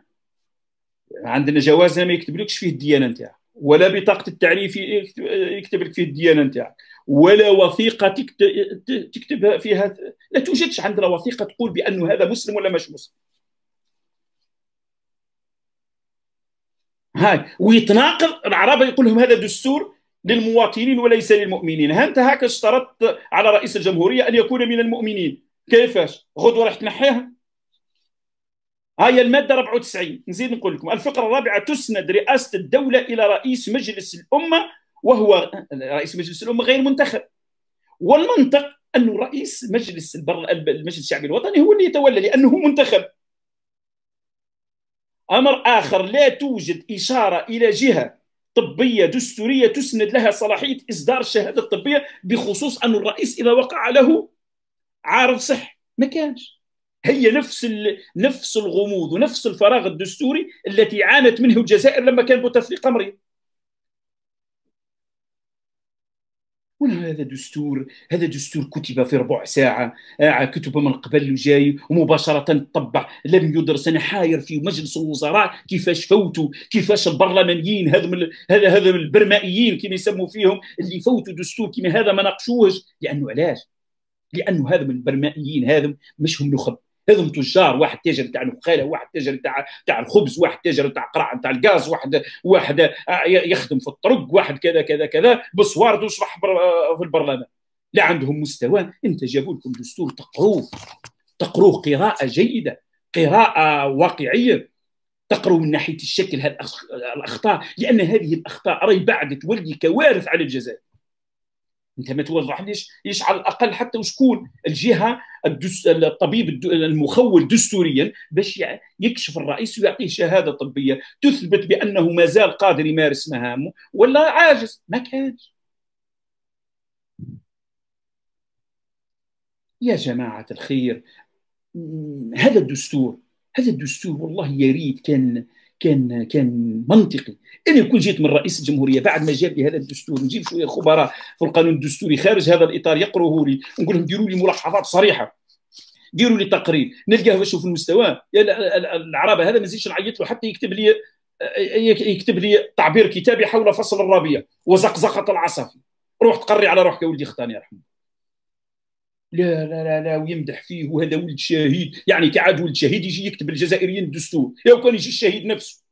[SPEAKER 1] عندنا جوازنا ما يكتبلكش فيه الديانه نتاعك ولا بطاقه التعريف يكتب لك فيه الديانه نتاعك ولا وثيقه تكتبها فيها لا توجدش عندنا وثيقه تقول بانه هذا مسلم ولا مش مسلم هاي ويتناقض العرب يقول لهم هذا دستور للمواطنين وليس للمؤمنين انت هكا اشترطت على رئيس الجمهوريه ان يكون من المؤمنين كيفاش غدوه راح تنحيها هاي المادة 94 نزيد نقول لكم الفقرة الرابعة تسند رئاسة الدولة إلى رئيس مجلس الأمة وهو رئيس مجلس الأمة غير منتخب والمنطق أن رئيس مجلس البر... المجلس الشعبي الوطني هو اللي يتولى لأنه منتخب أمر آخر لا توجد إشارة إلى جهة طبية دستورية تسند لها صلاحية إصدار الشهادة الطبية بخصوص أن الرئيس إذا وقع له عارض صح ما كانش هي نفس نفس الغموض ونفس الفراغ الدستوري التي عانت منه الجزائر لما كان بوتفليقه مريض هذا دستور هذا دستور كتب في ربع ساعة آه، كتب من قبل وجاي ومباشرة طبع لم يدرس أنا حاير في مجلس الوزراء كيفاش فوتوا كيفاش البرلمانيين هذا هذا هذا البرمائيين كما يسموا فيهم اللي فوتوا دستور كما هذا ما ناقشوهش لأنه علاش؟ لأنه هذا من البرمائيين هذا مش هم نخب هذم تجار واحد تاجر تاع البقاله واحد تاجر تاع تاع الخبز واحد تاجر تاع قرع تاع الغاز واحد واحد آه، يخدم في الطرق واحد كذا كذا كذا بصوارد ويشرح آه، في البرلمان لا عندهم مستوى انت جابوا لكم دستور تقروه تقروه قراءه جيده قراءه واقعيه تقروا من ناحيه الشكل هذه الاخطاء لان هذه الاخطاء راهي بعد تولي كوارث على الجزائر انت ما توضحليش ايش على الاقل حتى وشكون الجهه الدس... الطبيب الد... المخول دستوريا باش يكشف الرئيس ويعطيه شهاده طبيه تثبت بانه ما زال قادر يمارس مهامه ولا عاجز ما كانش يا جماعه الخير هذا الدستور هذا الدستور والله يا ريت كان كان كان منطقي انا كون جيت من رئيس الجمهوريه بعد ما جاب لي هذا الدستور نجيب شويه خبراء في القانون الدستوري خارج هذا الاطار يقروه لي نقول لهم ديروا لي ملاحظات صريحه ديروا لي تقرير نلقاه باش في المستوى العرب هذا ما نزيدش نعيط له حتى يكتب لي يكتب لي تعبير كتابي حول فصل الرابيه وزقزقه العصافير روح تقري على روحك يا ولدي خطاني يرحمك لا لا لا لا ويمدح فيه وهذا ولد شهيد يعني كي عاد ولد شهيد يجي يكتب الجزائريين الدستور يا كان يجي الشهيد نفسه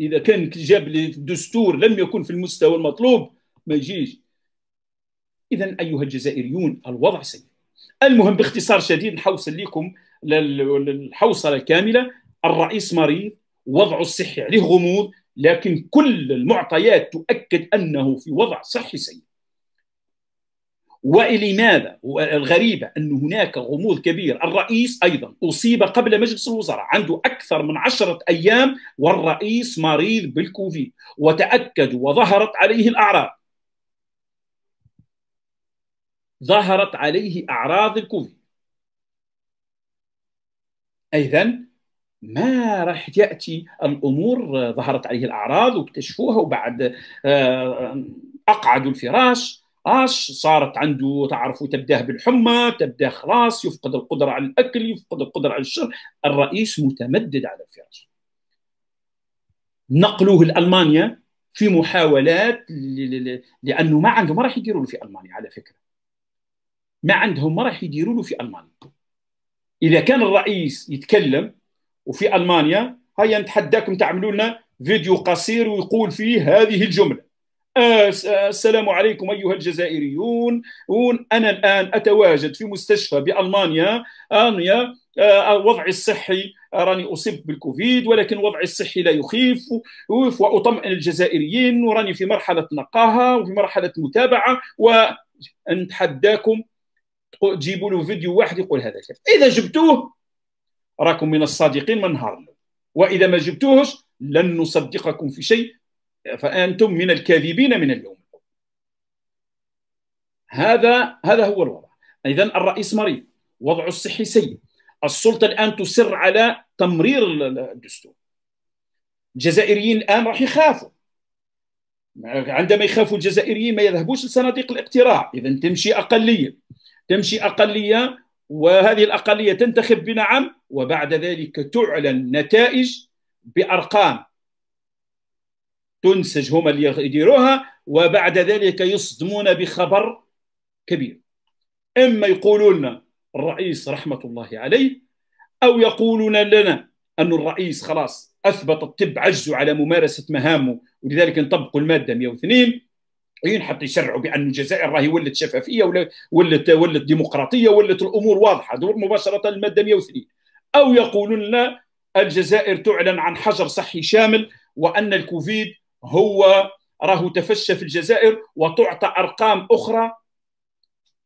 [SPEAKER 1] اذا كان جاب الدستور لم يكن في المستوى المطلوب ما يجيش اذا ايها الجزائريون الوضع سيء المهم باختصار شديد نحوصل لكم الحوصله الكامله الرئيس مريض وضعه الصحي عليه غموض لكن كل المعطيات تؤكد انه في وضع صحي سيء ولماذا الغريبة أن هناك غموض كبير الرئيس أيضا أصيب قبل مجلس الوزراء عنده أكثر من عشرة أيام والرئيس مريض بالكوفيد وتأكد وظهرت عليه الأعراض ظهرت عليه أعراض الكوفيد اذا ما راح تاتي الامور ظهرت عليه الاعراض واكتشفوها وبعد آه، اقعدوا الفراش عاش صارت عنده تعرفوا تبداه بالحمى تبداه خلاص يفقد القدرة على الأكل يفقد القدرة على الشرب الرئيس متمدد على الفراش نقلوه لألمانيا في محاولات لأنه ما عندهم ما راح يديروا له في ألمانيا على فكرة ما عندهم ما راح يديروا له في ألمانيا إذا كان الرئيس يتكلم وفي ألمانيا هيا نتحداكم تعملوا لنا فيديو قصير ويقول فيه هذه الجملة آه، آه، السلام عليكم ايها الجزائريون انا الان اتواجد في مستشفى بالمانيا المانيا آه، وضعي الصحي راني اصبت بالكوفيد ولكن وضعي الصحي لا يخيف واطمئن الجزائريين وراني في مرحله نقاهه وفي مرحله متابعه ونتحداكم تجيبوا له فيديو واحد يقول هذا الكلام اذا جبتوه راكم من الصادقين من نهار واذا ما جبتوهش لن نصدقكم في شيء فأنتم من الكاذبين من اليوم هذا هذا هو الوضع إذا الرئيس مريض وضعه الصحي سيء السلطة الآن تصر على تمرير الدستور الجزائريين الآن راح يخافوا عندما يخافوا الجزائريين ما يذهبوش لصناديق الاقتراع إذا تمشي أقلية تمشي أقلية وهذه الأقلية تنتخب بنعم وبعد ذلك تعلن نتائج بأرقام تنسج هما اللي يديروها وبعد ذلك يصدمون بخبر كبير اما يقولوا لنا الرئيس رحمه الله عليه او يقولون لنا ان الرئيس خلاص اثبت الطب عجزه على ممارسه مهامه ولذلك نطبقوا الماده 102 ينحط يشرعوا بان الجزائر راهي ولت شفافيه ولا ولت ولت ديمقراطيه ولت الامور واضحه دور مباشره الماده 102 او يقولون لنا الجزائر تعلن عن حجر صحي شامل وان الكوفيد هو راه تفشى في الجزائر وتعطى ارقام اخرى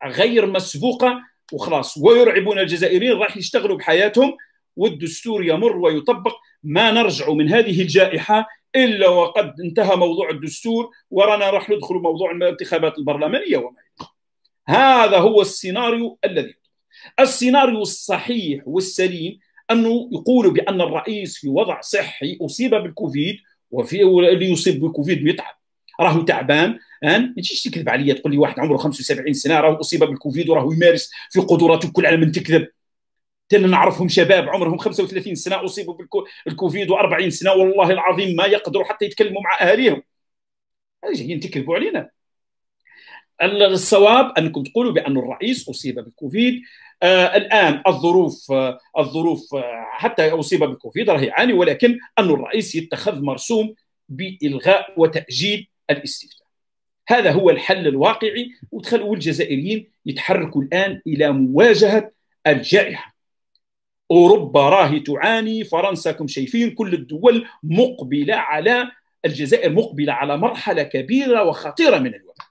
[SPEAKER 1] غير مسبوقه وخلاص ويرعبون الجزائريين راح يشتغلوا بحياتهم والدستور يمر ويطبق ما نرجع من هذه الجائحه الا وقد انتهى موضوع الدستور ورانا راح ندخل موضوع الانتخابات البرلمانيه وما الى هذا هو السيناريو الذي السيناريو الصحيح والسليم انه يقولوا بان الرئيس في وضع صحي اصيب بالكوفيد وفي اللي يصيب بالكوفيد ويتعب راهو تعبان ان ما تجيش تكذب عليا تقول لي واحد عمره 75 سنه راهو اصيب بالكوفيد وراهو يمارس في قدراته كل على من تكذب تنا نعرفهم شباب عمرهم 35 سنه اصيبوا بالكوفيد و40 سنه والله العظيم ما يقدروا حتى يتكلموا مع اهاليهم جايين تكذبوا علينا الصواب انكم تقولوا بان الرئيس اصيب بالكوفيد آه، الان الظروف آه، الظروف آه، حتى اصيب بكوفيد راه يعاني ولكن ان الرئيس يتخذ مرسوم بالغاء وتاجيل الاستفتاء هذا هو الحل الواقعي وتخلوا الجزائريين يتحركوا الان الى مواجهه الجائحه اوروبا راهي تعاني فرنسا كم شايفين كل الدول مقبله على الجزائر مقبله على مرحله كبيره وخطيره من الوباء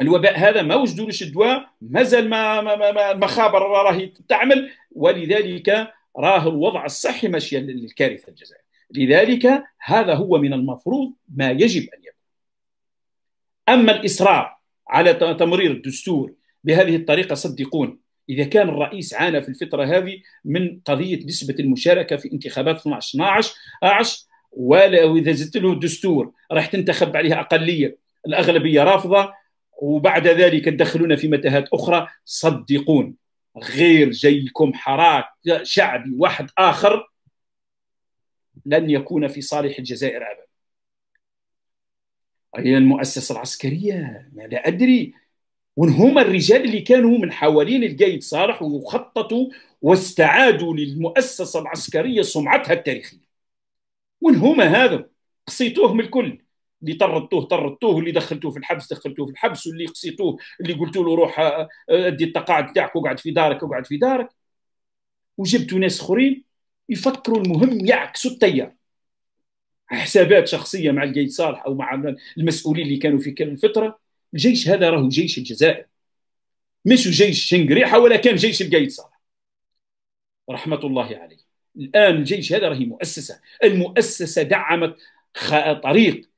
[SPEAKER 1] الوباء هذا ما وجدوا ليش الدواء مازال ما ما ما المخابر راهي تعمل ولذلك راه الوضع الصحي ماشي للكارثه الجزائريه لذلك هذا هو من المفروض ما يجب ان يكون اما الاصرار على تمرير الدستور بهذه الطريقه صدقوني اذا كان الرئيس عانى في الفتره هذه من قضيه نسبه المشاركه في انتخابات 12 12 12 ولا واذا زدت له الدستور راح تنتخب عليها اقليه الاغلبيه رافضه وبعد ذلك تدخلون في متاهات اخرى صدقون غير جيكم حراك شعبي واحد اخر لن يكون في صالح الجزائر ابدا. هي المؤسسه العسكريه ما لا ادري وهم هما الرجال اللي كانوا من حوالين القايد صالح وخططوا واستعادوا للمؤسسه العسكريه سمعتها التاريخيه. وهم هما هذا قصيتوهم الكل اللي طردتوه طردتوه اللي دخلتوه في الحبس دخلتوه في الحبس واللي قصيتوه اللي قلت له روح آه، آه، ادي التقاعد تاعك وقعد في دارك وقعد في دارك وجبتوا ناس اخرين يفكروا المهم يعكسوا التيار حسابات شخصيه مع الجيش صالح او مع المسؤولين اللي كانوا في كل الفتره الجيش هذا راهو جيش الجزائر مش جيش شنقريحه ولا كان جيش القايد صالح رحمه الله عليه الان الجيش هذا راهي مؤسسه المؤسسه دعمت طريق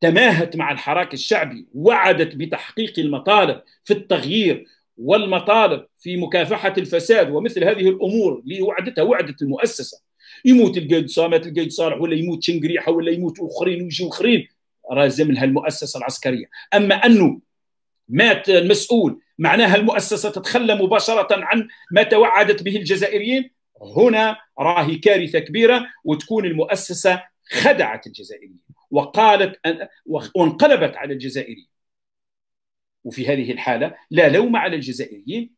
[SPEAKER 1] تماهت مع الحراك الشعبي وعدت بتحقيق المطالب في التغيير والمطالب في مكافحة الفساد ومثل هذه الأمور اللي وعدتها وعدة المؤسسة يموت القيد صامت القيد صالح ولا يموت شنقريحة ولا يموت آخرين ويجي آخرين رازم لها المؤسسة العسكرية أما أنه مات المسؤول معناها المؤسسة تتخلى مباشرة عن ما توعدت به الجزائريين هنا راهي كارثة كبيرة وتكون المؤسسة خدعت الجزائريين وقالت وانقلبت على الجزائريين وفي هذه الحالة لا لوم على الجزائريين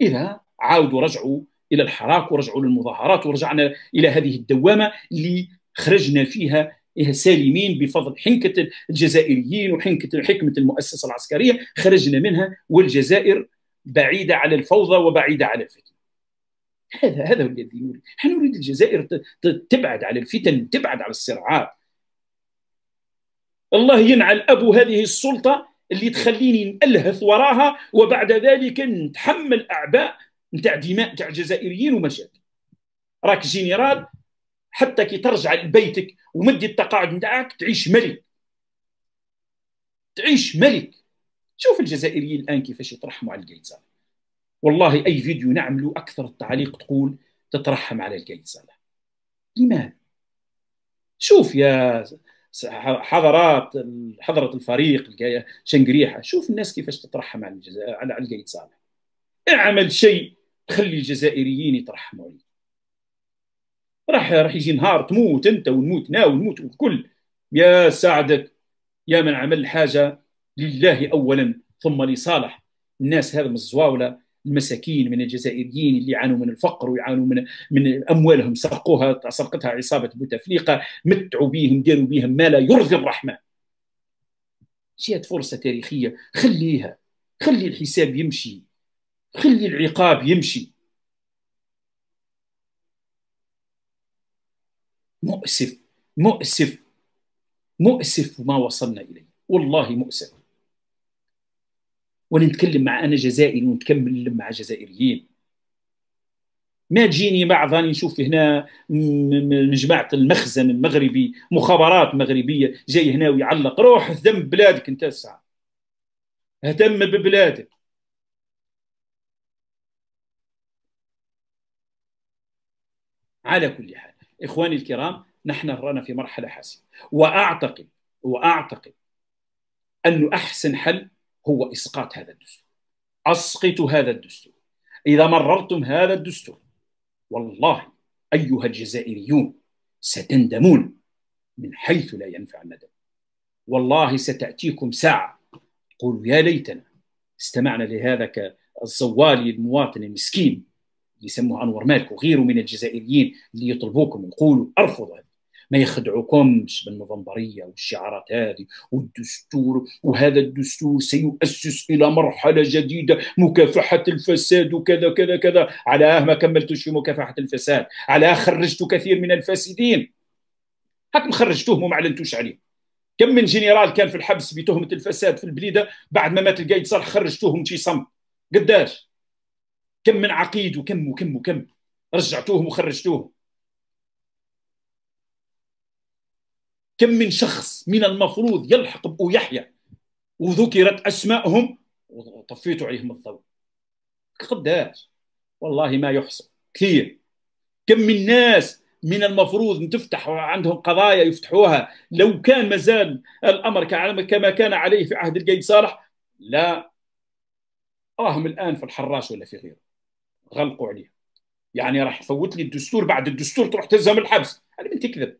[SPEAKER 1] إذا عاودوا رجعوا إلى الحراك ورجعوا للمظاهرات ورجعنا إلى هذه الدوامة اللي خرجنا فيها إيه، سالمين بفضل حنكة الجزائريين وحنكة حكمة المؤسسة العسكرية خرجنا منها والجزائر بعيدة على الفوضى وبعيدة على الفتن هذا هذا هو الذي نريد نحن نريد الجزائر تبعد على الفتن تبعد على الصراعات الله ينعل ابو هذه السلطه اللي تخليني نالهث وراها وبعد ذلك نتحمل اعباء نتاع دماء نتاع الجزائريين ومشاكل راك جنرال حتى كي ترجع لبيتك ومدي التقاعد نتاعك تعيش ملك تعيش ملك شوف الجزائريين الان كيفاش يترحموا على القيد والله اي فيديو نعمله اكثر التعليق تقول تترحم على القيد لماذا؟ شوف يا حضرات حضره الفريق شنقريحه شوف الناس كيفاش تترحم على الجزائر على القايد صالح اعمل شيء تخلي الجزائريين يترحموا عليك راح راح يجي نهار تموت انت ونموت نا ونموت الكل يا سعدك يا من عمل حاجه لله اولا ثم لصالح الناس هذا من الزواوله المساكين من الجزائريين اللي يعانوا من الفقر ويعانوا من من اموالهم سرقوها سرقتها عصابه بوتفليقه متعوا بهم داروا بهم ما لا يرضي الرحمن جات فرصه تاريخيه خليها خلي الحساب يمشي خلي العقاب يمشي مؤسف مؤسف مؤسف ما وصلنا اليه والله مؤسف وانا نتكلم مع انا جزائري ونتكمل مع جزائريين ما تجيني بعض راني نشوف هنا من جماعه المخزن المغربي مخابرات مغربيه جاي هنا ويعلق روح اهتم بلادك انت الساعه اهتم ببلادك على كل حال اخواني الكرام نحن رانا في مرحله حاسمه واعتقد واعتقد انه احسن حل هو اسقاط هذا الدستور اسقطوا هذا الدستور اذا مررتم هذا الدستور والله ايها الجزائريون ستندمون من حيث لا ينفع الندم والله ستاتيكم ساعه تقول يا ليتنا استمعنا لهذا الزوالي المواطن المسكين اللي يسموه انور مالك وغيره من الجزائريين اللي يطلبوكم يقولوا ارفضوا هذا ما يخدعكمش بالنوفمبريه والشعارات هذه والدستور وهذا الدستور سيؤسس الى مرحله جديده مكافحه الفساد وكذا كذا كذا على آه، ما كملتش في مكافحه الفساد على آه، خرجت كثير من الفاسدين هاكم خرجتوهم وما علنتوش عليهم كم من جنرال كان في الحبس بتهمه الفساد في البليده بعد ما مات القايد صار خرجتوهم شي صم قداش كم من عقيد وكم وكم وكم رجعتوهم وخرجتوهم كم من شخص من المفروض يلحق بأبو يحيى وذكرت أسمائهم وطفيتوا عليهم الضوء قداش والله ما يحصى كثير كم من ناس من المفروض تفتح عندهم قضايا يفتحوها لو كان مازال الامر كما كان عليه في عهد القيد صالح لا راهم الان في الحراش ولا في غيره غلقوا عليه يعني راح يفوت لي الدستور بعد الدستور تروح تلزم الحبس هذه من تكذب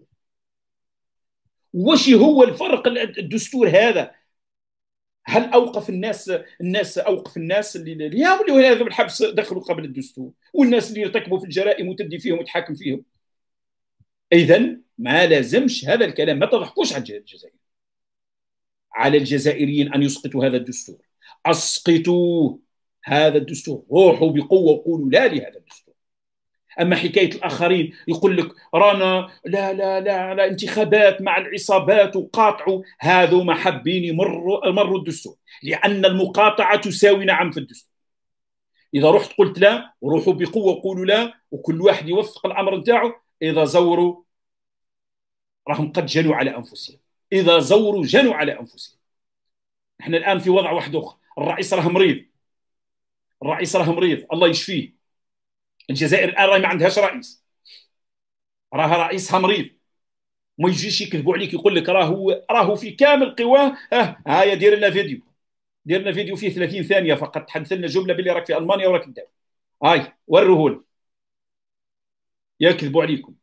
[SPEAKER 1] وش هو الفرق الدستور هذا هل اوقف الناس الناس اوقف الناس اللي هؤلاء هذا بالحبس دخلوا قبل الدستور والناس اللي يرتكبوا في الجرائم وتدي فيهم وتحاكم فيهم اذا ما لازمش هذا الكلام ما تضحكوش على الجزائر على الجزائريين ان يسقطوا هذا الدستور اسقطوا هذا الدستور روحوا بقوه وقولوا لا لهذا الدستور اما حكايه الاخرين يقول لك رانا لا لا لا على انتخابات مع العصابات وقاطعوا هذو ما حابين يمروا مروا الدستور لان المقاطعه تساوي نعم في الدستور اذا رحت قلت لا وروحوا بقوه وقولوا لا وكل واحد يوفق الامر نتاعو اذا زوروا راهم قد جنوا على انفسهم اذا زوروا جنوا على انفسهم احنا الان في وضع واحد اخر الرئيس راه مريض الرئيس راه مريض الله يشفيه الجزائر الان راهي ما عندهاش رئيس راها رئيسها مريض ما يجيش يكذبوا عليك يقول لك راهو راهو في كامل قواه اه، ها هايا دير لنا فيديو دير لنا فيديو فيه 30 ثانيه فقط تحدث لنا جمله باللي راك في المانيا وراك انت هاي وروه لنا يكذبوا عليكم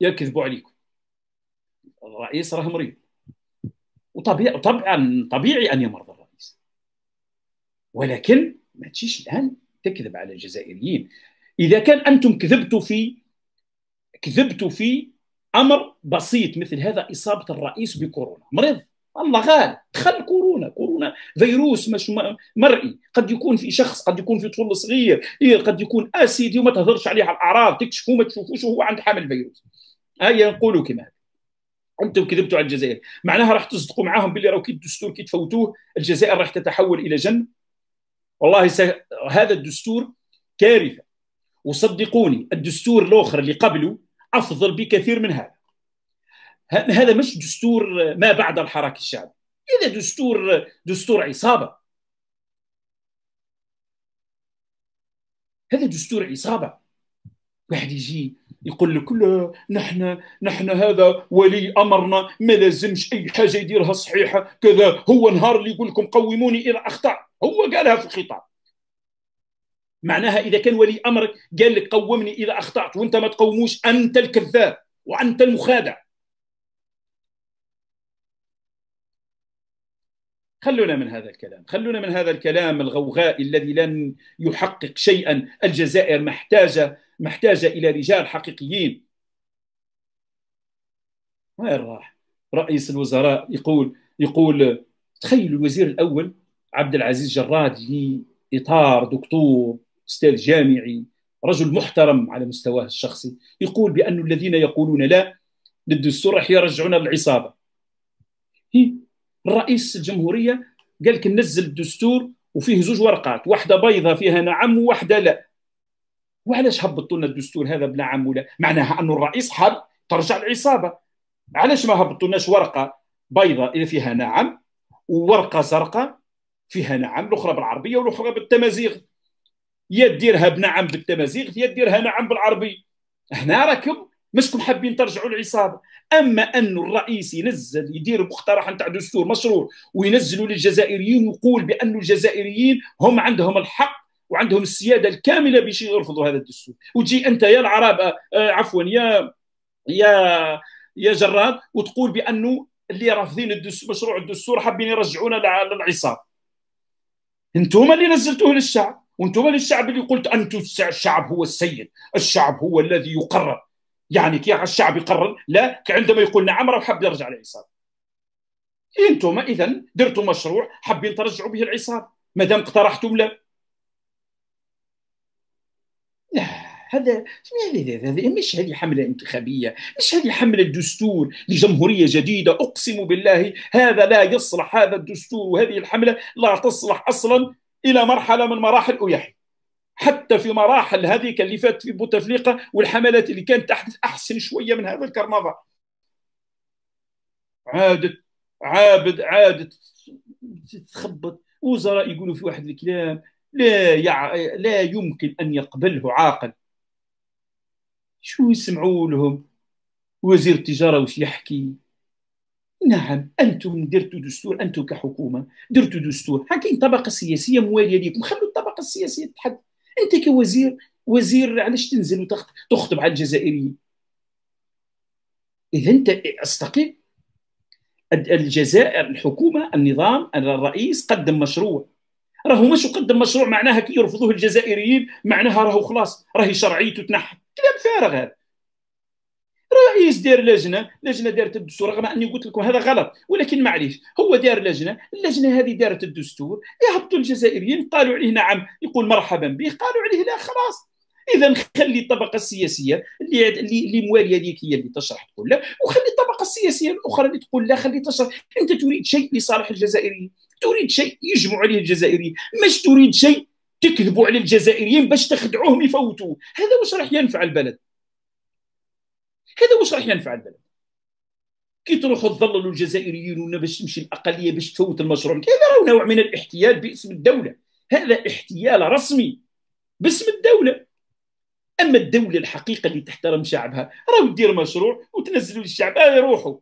[SPEAKER 1] يكذبوا عليكم الرئيس راه مريض وطبيعي طبعا طبيعي ان يمرض الرئيس ولكن ما تجيش الان تكذب على الجزائريين اذا كان انتم كذبتوا في كذبتوا في امر بسيط مثل هذا اصابه الرئيس بكورونا مريض الله غالب دخل كورونا كورونا فيروس مش مرئي قد يكون في شخص قد يكون في طفل صغير إيه، قد يكون اسيدي وما تهضرش عليه على الاعراض تكشفوه ما تشوفوش وهو عند حامل فيروس هيا آه، نقولوا كما انتم كذبتوا على الجزائر معناها راح تصدقوا معاهم باللي راهو كي الدستور كي تفوتوه الجزائر راح تتحول الى جنه والله سه... هذا الدستور كارثه وصدقوني الدستور الاخر اللي قبله افضل بكثير من هذا هذا مش دستور ما بعد الحراك الشعبي هذا دستور دستور عصابه هذا دستور عصابه واحد يجي يقول لك لا نحن نحن هذا ولي امرنا ما لازمش اي حاجه يديرها صحيحه كذا هو نهار اللي يقول لكم قوموني الى اخطاء هو قالها في الخطاب معناها اذا كان ولي امرك قال لك قومني اذا اخطات وانت ما تقوموش انت الكذاب وانت المخادع خلونا من هذا الكلام خلونا من هذا الكلام الغوغاء الذي لن يحقق شيئا الجزائر محتاجة محتاجة إلى رجال حقيقيين وين راح رئيس الوزراء يقول يقول تخيل الوزير الأول عبد العزيز جراد اطار دكتور استاذ جامعي رجل محترم على مستواه الشخصي يقول بأن الذين يقولون لا للدستور راح يرجعونا للعصابة هي الرئيس الجمهورية قال لك ننزل الدستور وفيه زوج ورقات واحدة بيضة فيها نعم وواحدة لا وعلاش هبطوا لنا الدستور هذا بنعم ولا معناها أنه الرئيس حر ترجع العصابة علاش ما هبطوا لناش ورقة بيضة إذا فيها نعم وورقة زرقاء فيها نعم الأخرى بالعربية والأخرى بالتمازيغ يا ديرها بنعم بالتمازيغ ديرها نعم بالعربي هنا راكم مشكم حابين ترجعوا العصابه اما ان الرئيس ينزل يدير مقترح نتاع دستور مشروع وينزلوا للجزائريين ويقول بان الجزائريين هم عندهم الحق وعندهم السياده الكامله باش يرفضوا هذا الدستور وتجي انت يا العرب آه عفوا يا يا يا جراد وتقول بانه اللي رافضين الدستور مشروع الدستور حابين يرجعونا للعصابه انتم اللي نزلتوه للشعب وانتم للشعب اللي قلت انتم الشعب هو السيد الشعب هو الذي يقرر يعني كي الشعب يقرر لا عندما يقول نعم راه حاب يرجع للعصابه انتم اذا درتوا مشروع حابين ترجعوا به العصابه ما دام اقترحتم لا آه، هذا هذا مش هذه حمله انتخابيه مش هذه حمله دستور لجمهوريه جديده اقسم بالله هذا لا يصلح هذا الدستور وهذه الحمله لا تصلح اصلا الى مرحله من مراحل اويحي حتى في مراحل هذيك اللي فاتت في بوتفليقه والحملات اللي كانت تحدث احسن شويه من هذا الكرنفال عادت عابد عادت تخبط وزراء يقولوا في واحد الكلام لا يع... لا يمكن ان يقبله عاقل شو يسمعوا لهم وزير التجاره وش يحكي نعم انتم درتوا دستور انتم كحكومه درتوا دستور حكي طبقه سياسيه مواليه ليكم خلوا الطبقه السياسيه تحد انت كوزير وزير علاش تنزل وتخطب على الجزائريين اذا انت استقيل الجزائر الحكومه النظام الرئيس قدم مشروع راهو مش قدم مشروع معناها كي يرفضوه الجزائريين معناها راهو خلاص راهي شرعيته تنحى كلام فارغ هذا رئيس دار لجنه لجنه دارت الدستور رغم اني قلت لكم هذا غلط ولكن معليش هو دار لجنه اللجنه هذه دارت الدستور يهبطوا الجزائريين قالوا عليه نعم يقول مرحبا به قالوا عليه لا خلاص اذا خلي الطبقه السياسيه اللي اللي مواليه ليك هي اللي تشرح تقول لا وخلي الطبقه السياسيه الاخرى اللي تقول لا خلي تشرح انت تريد شيء لصالح الجزائريين تريد شيء يجمع عليه الجزائريين مش تريد شيء تكذبوا على الجزائريين باش تخدعوهم يفوتوه هذا واش راح ينفع البلد هذا واش راح ينفع البلد كي تروحوا تظللوا الجزائريين باش تمشي الاقليه باش تفوت المشروع هذا راه نوع من الاحتيال باسم الدوله هذا احتيال رسمي باسم الدوله اما الدوله الحقيقه اللي تحترم شعبها راه دير مشروع وتنزلوا للشعب آه يروحوا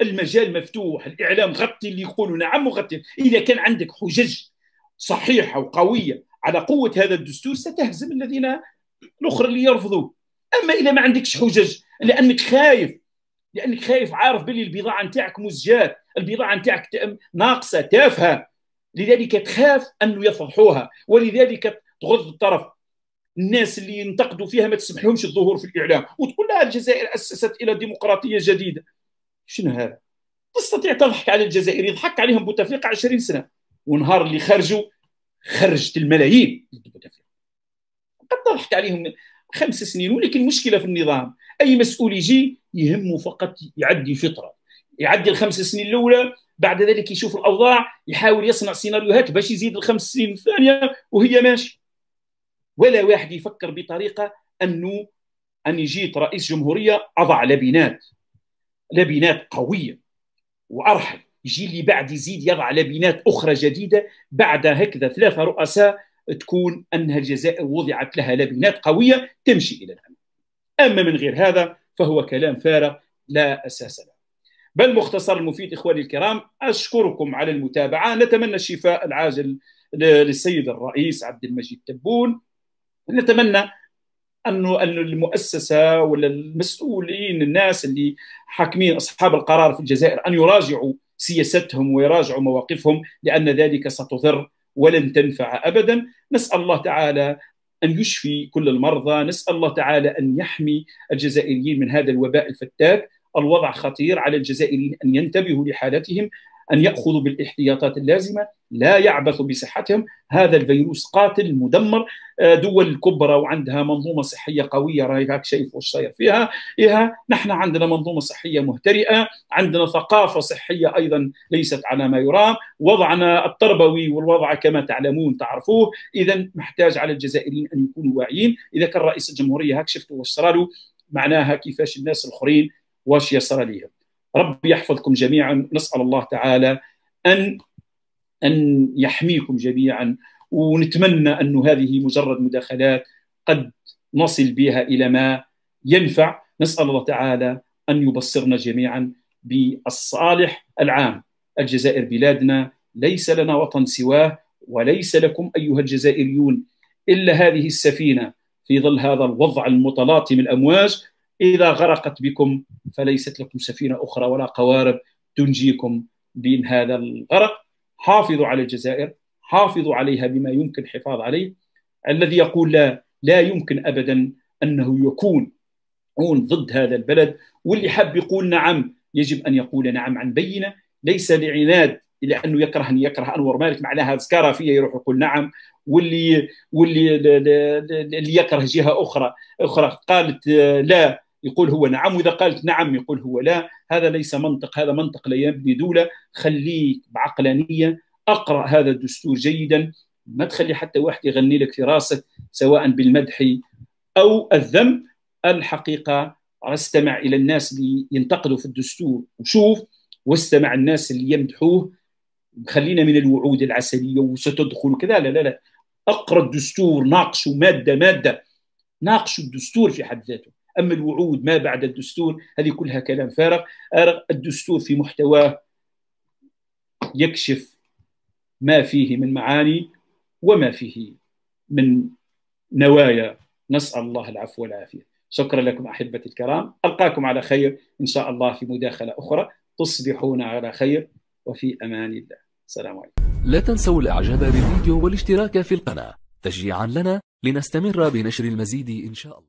[SPEAKER 1] المجال مفتوح الاعلام غطي اللي يقولوا نعم وغطي اذا كان عندك حجج صحيحه وقويه على قوه هذا الدستور ستهزم الذين الاخرى اللي يرفضوه اما اذا ما عندكش حجج لانك خايف لانك خايف عارف باللي البضاعه نتاعك مزجات البضاعه نتاعك ناقصه تافهه لذلك تخاف انه يفضحوها ولذلك تغض الطرف الناس اللي ينتقدوا فيها ما تسمحهمش الظهور في الاعلام وتقول لها الجزائر اسست الى ديمقراطيه جديده شنو هذا تستطيع تضحك على الجزائر يضحك عليهم بوتفليقه 20 سنه ونهار اللي خرجوا خرجت الملايين قد تضحك عليهم خمس سنين ولكن المشكله في النظام اي مسؤول يجي يهمه فقط يعدي فتره يعدي الخمس سنين الاولى بعد ذلك يشوف الاوضاع يحاول يصنع سيناريوهات باش يزيد الخمس سنين الثانيه وهي ماشي ولا واحد يفكر بطريقه انه اني جيت رئيس جمهوريه اضع لبنات لبنات قويه وارحل يجي اللي بعد يزيد يضع لبنات اخرى جديده بعد هكذا ثلاثه رؤساء تكون انها الجزائر وضعت لها لبنات قويه تمشي الى الامام. اما من غير هذا فهو كلام فارغ لا اساس له. بل مختصر المفيد اخواني الكرام اشكركم على المتابعه نتمنى الشفاء العاجل للسيد الرئيس عبد المجيد تبون نتمنى انه ان المؤسسه ولا المسؤولين الناس اللي حاكمين اصحاب القرار في الجزائر ان يراجعوا سياستهم ويراجعوا مواقفهم لان ذلك ستضر ولن تنفع ابدا نسال الله تعالى ان يشفي كل المرضى نسال الله تعالى ان يحمي الجزائريين من هذا الوباء الفتاك الوضع خطير على الجزائريين ان ينتبهوا لحالتهم أن يأخذوا بالاحتياطات اللازمة لا يعبثوا بصحتهم هذا الفيروس قاتل مدمر آه، دول كبرى وعندها منظومة صحية قوية رايك شايف وش صاير فيها إيها نحن عندنا منظومة صحية مهترئة عندنا ثقافة صحية أيضا ليست على ما يرام وضعنا التربوي والوضع كما تعلمون تعرفوه إذا محتاج على الجزائريين أن يكونوا واعيين إذا كان رئيس الجمهورية هاك شفتوا وش معناها كيفاش الناس الآخرين واش يصرى ليهم ربي يحفظكم جميعا نسال الله تعالى ان ان يحميكم جميعا ونتمنى أن هذه مجرد مداخلات قد نصل بها إلى ما ينفع نسأل الله تعالى أن يبصرنا جميعا بالصالح العام الجزائر بلادنا ليس لنا وطن سواه وليس لكم أيها الجزائريون إلا هذه السفينة في ظل هذا الوضع المتلاطم الأمواج إذا غرقت بكم فليست لكم سفينة أخرى ولا قوارب تنجيكم من هذا الغرق حافظوا على الجزائر حافظوا عليها بما يمكن الحفاظ عليه الذي يقول لا لا يمكن أبدا أنه يكون ضد هذا البلد واللي حب يقول نعم يجب أن يقول نعم عن بينة ليس لعناد لانه يكرهني يكره انور مالك معناها سكاره فيه يروح يقول نعم واللي واللي اللي يكره جهه اخرى اخرى قالت لا يقول هو نعم واذا قالت نعم يقول هو لا هذا ليس منطق هذا منطق لا يبني دوله خليك بعقلانيه اقرا هذا الدستور جيدا ما تخلي حتى واحد يغني لك في راسك سواء بالمدح او الذم الحقيقه استمع الى الناس اللي ينتقدوا في الدستور وشوف واستمع الناس اللي يمدحوه خلينا من الوعود العسليه وستدخل كذا لا لا لا اقرا الدستور ناقشوا ماده ماده ناقشوا الدستور في حد ذاته اما الوعود ما بعد الدستور هذه كلها كلام فارغ الدستور في محتواه يكشف ما فيه من معاني وما فيه من نوايا نسال الله العفو والعافيه شكرا لكم احبتي الكرام القاكم على خير ان شاء الله في مداخله اخرى تصبحون على خير وفي امان الله السلام عليكم لا تنسوا الاعجاب بالفيديو والاشتراك في القناه تشجيعا لنا لنستمر بنشر المزيد ان شاء الله